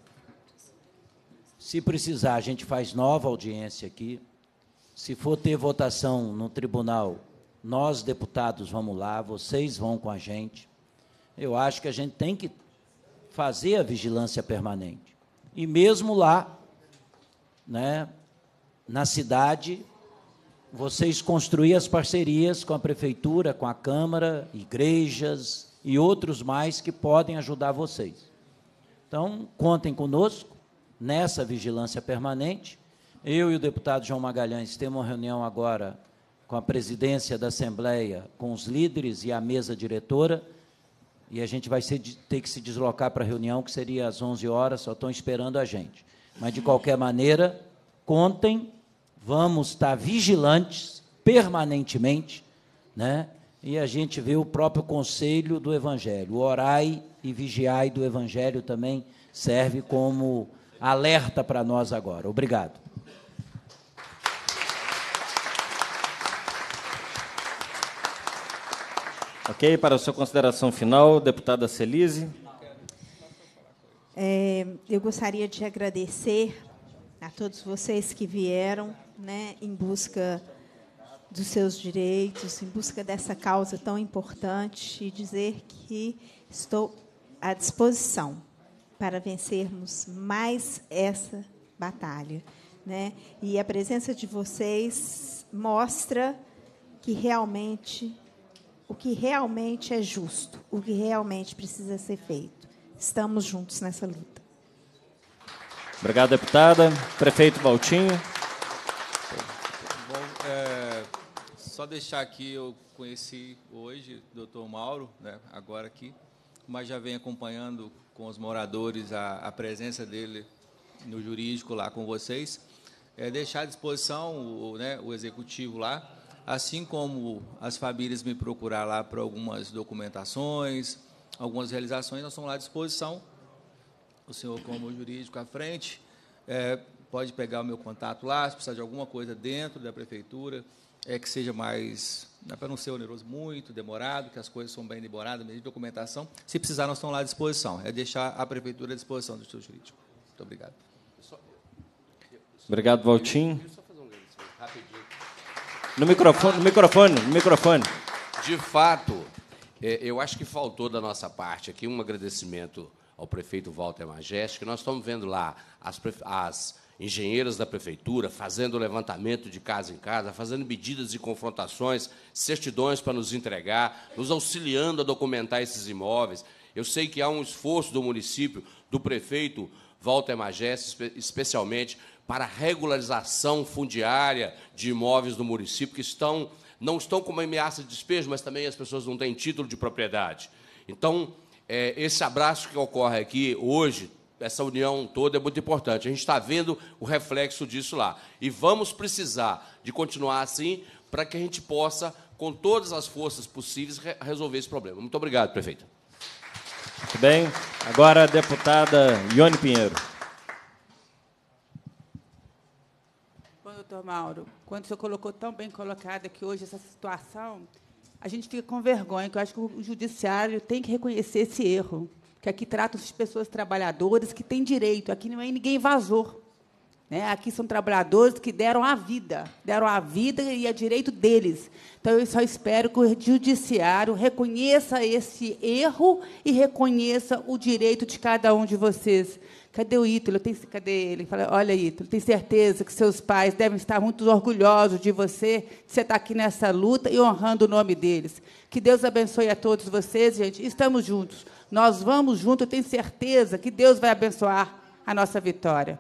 Se precisar, a gente faz nova audiência aqui. Se for ter votação no tribunal nós, deputados, vamos lá, vocês vão com a gente. Eu acho que a gente tem que fazer a vigilância permanente. E mesmo lá, né, na cidade, vocês construir as parcerias com a prefeitura, com a Câmara, igrejas e outros mais que podem ajudar vocês. Então, contem conosco nessa vigilância permanente. Eu e o deputado João Magalhães temos uma reunião agora com a presidência da Assembleia, com os líderes e a mesa diretora, e a gente vai ser, ter que se deslocar para a reunião, que seria às 11 horas, só estão esperando a gente. Mas, de qualquer maneira, contem, vamos estar vigilantes permanentemente, né? e a gente vê o próprio conselho do Evangelho. O orai e vigiai do Evangelho também serve como alerta para nós agora. Obrigado. Ok, para a sua consideração final, deputada Celise. É, eu gostaria de agradecer a todos vocês que vieram né, em busca dos seus direitos, em busca dessa causa tão importante, e dizer que estou à disposição para vencermos mais essa batalha. Né? E a presença de vocês mostra que realmente o que realmente é justo, o que realmente precisa ser feito. Estamos juntos nessa luta. Obrigado, deputada. Prefeito Valtinho. Bom, é, só deixar aqui, eu conheci hoje o doutor Mauro, né, agora aqui, mas já venho acompanhando com os moradores a, a presença dele no jurídico lá com vocês. É deixar à disposição o, né, o executivo lá assim como as famílias me procurar lá para algumas documentações, algumas realizações, nós estamos lá à disposição. O senhor, como jurídico à frente, é, pode pegar o meu contato lá, se precisar de alguma coisa dentro da prefeitura, é que seja mais, é para não ser oneroso muito, demorado, que as coisas são bem demoradas, mesmo de documentação. Se precisar, nós estamos lá à disposição. É deixar a prefeitura à disposição do seu jurídico. Muito obrigado. Obrigado, Valtinho. No microfone, no microfone, no microfone. De fato, é, eu acho que faltou da nossa parte aqui um agradecimento ao prefeito Walter Majeste, nós estamos vendo lá as, as engenheiras da prefeitura fazendo levantamento de casa em casa, fazendo medidas e confrontações, certidões para nos entregar, nos auxiliando a documentar esses imóveis. Eu sei que há um esforço do município, do prefeito Walter Majeste, especialmente, para regularização fundiária de imóveis do município que estão não estão como ameaça de despejo, mas também as pessoas não têm título de propriedade. Então, é, esse abraço que ocorre aqui hoje, essa união toda é muito importante. A gente está vendo o reflexo disso lá. E vamos precisar de continuar assim para que a gente possa, com todas as forças possíveis, re resolver esse problema. Muito obrigado, prefeito. Muito bem. Agora, a deputada Ione Pinheiro. doutor Mauro, quando o senhor colocou tão bem colocado que hoje essa situação, a gente fica com vergonha, que eu acho que o judiciário tem que reconhecer esse erro, que aqui tratam de pessoas trabalhadoras que têm direito, aqui não é ninguém invasor. Né? Aqui são trabalhadores que deram a vida, deram a vida e é direito deles. Então, eu só espero que o judiciário reconheça esse erro e reconheça o direito de cada um de vocês. Cadê o Ítalo? Tem, cadê ele? Fala, olha, Ítalo, tem certeza que seus pais devem estar muito orgulhosos de você, de você estar aqui nessa luta e honrando o nome deles. Que Deus abençoe a todos vocês, gente. Estamos juntos. Nós vamos juntos, eu tenho certeza que Deus vai abençoar a nossa vitória.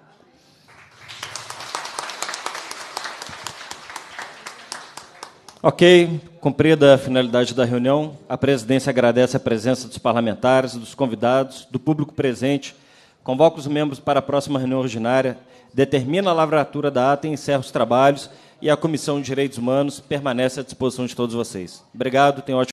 Ok, cumprida a finalidade da reunião, a presidência agradece a presença dos parlamentares, dos convidados, do público presente Convoca os membros para a próxima reunião ordinária, determina a lavratura da ata e encerra os trabalhos. E a Comissão de Direitos Humanos permanece à disposição de todos vocês. Obrigado, tenham ótimo.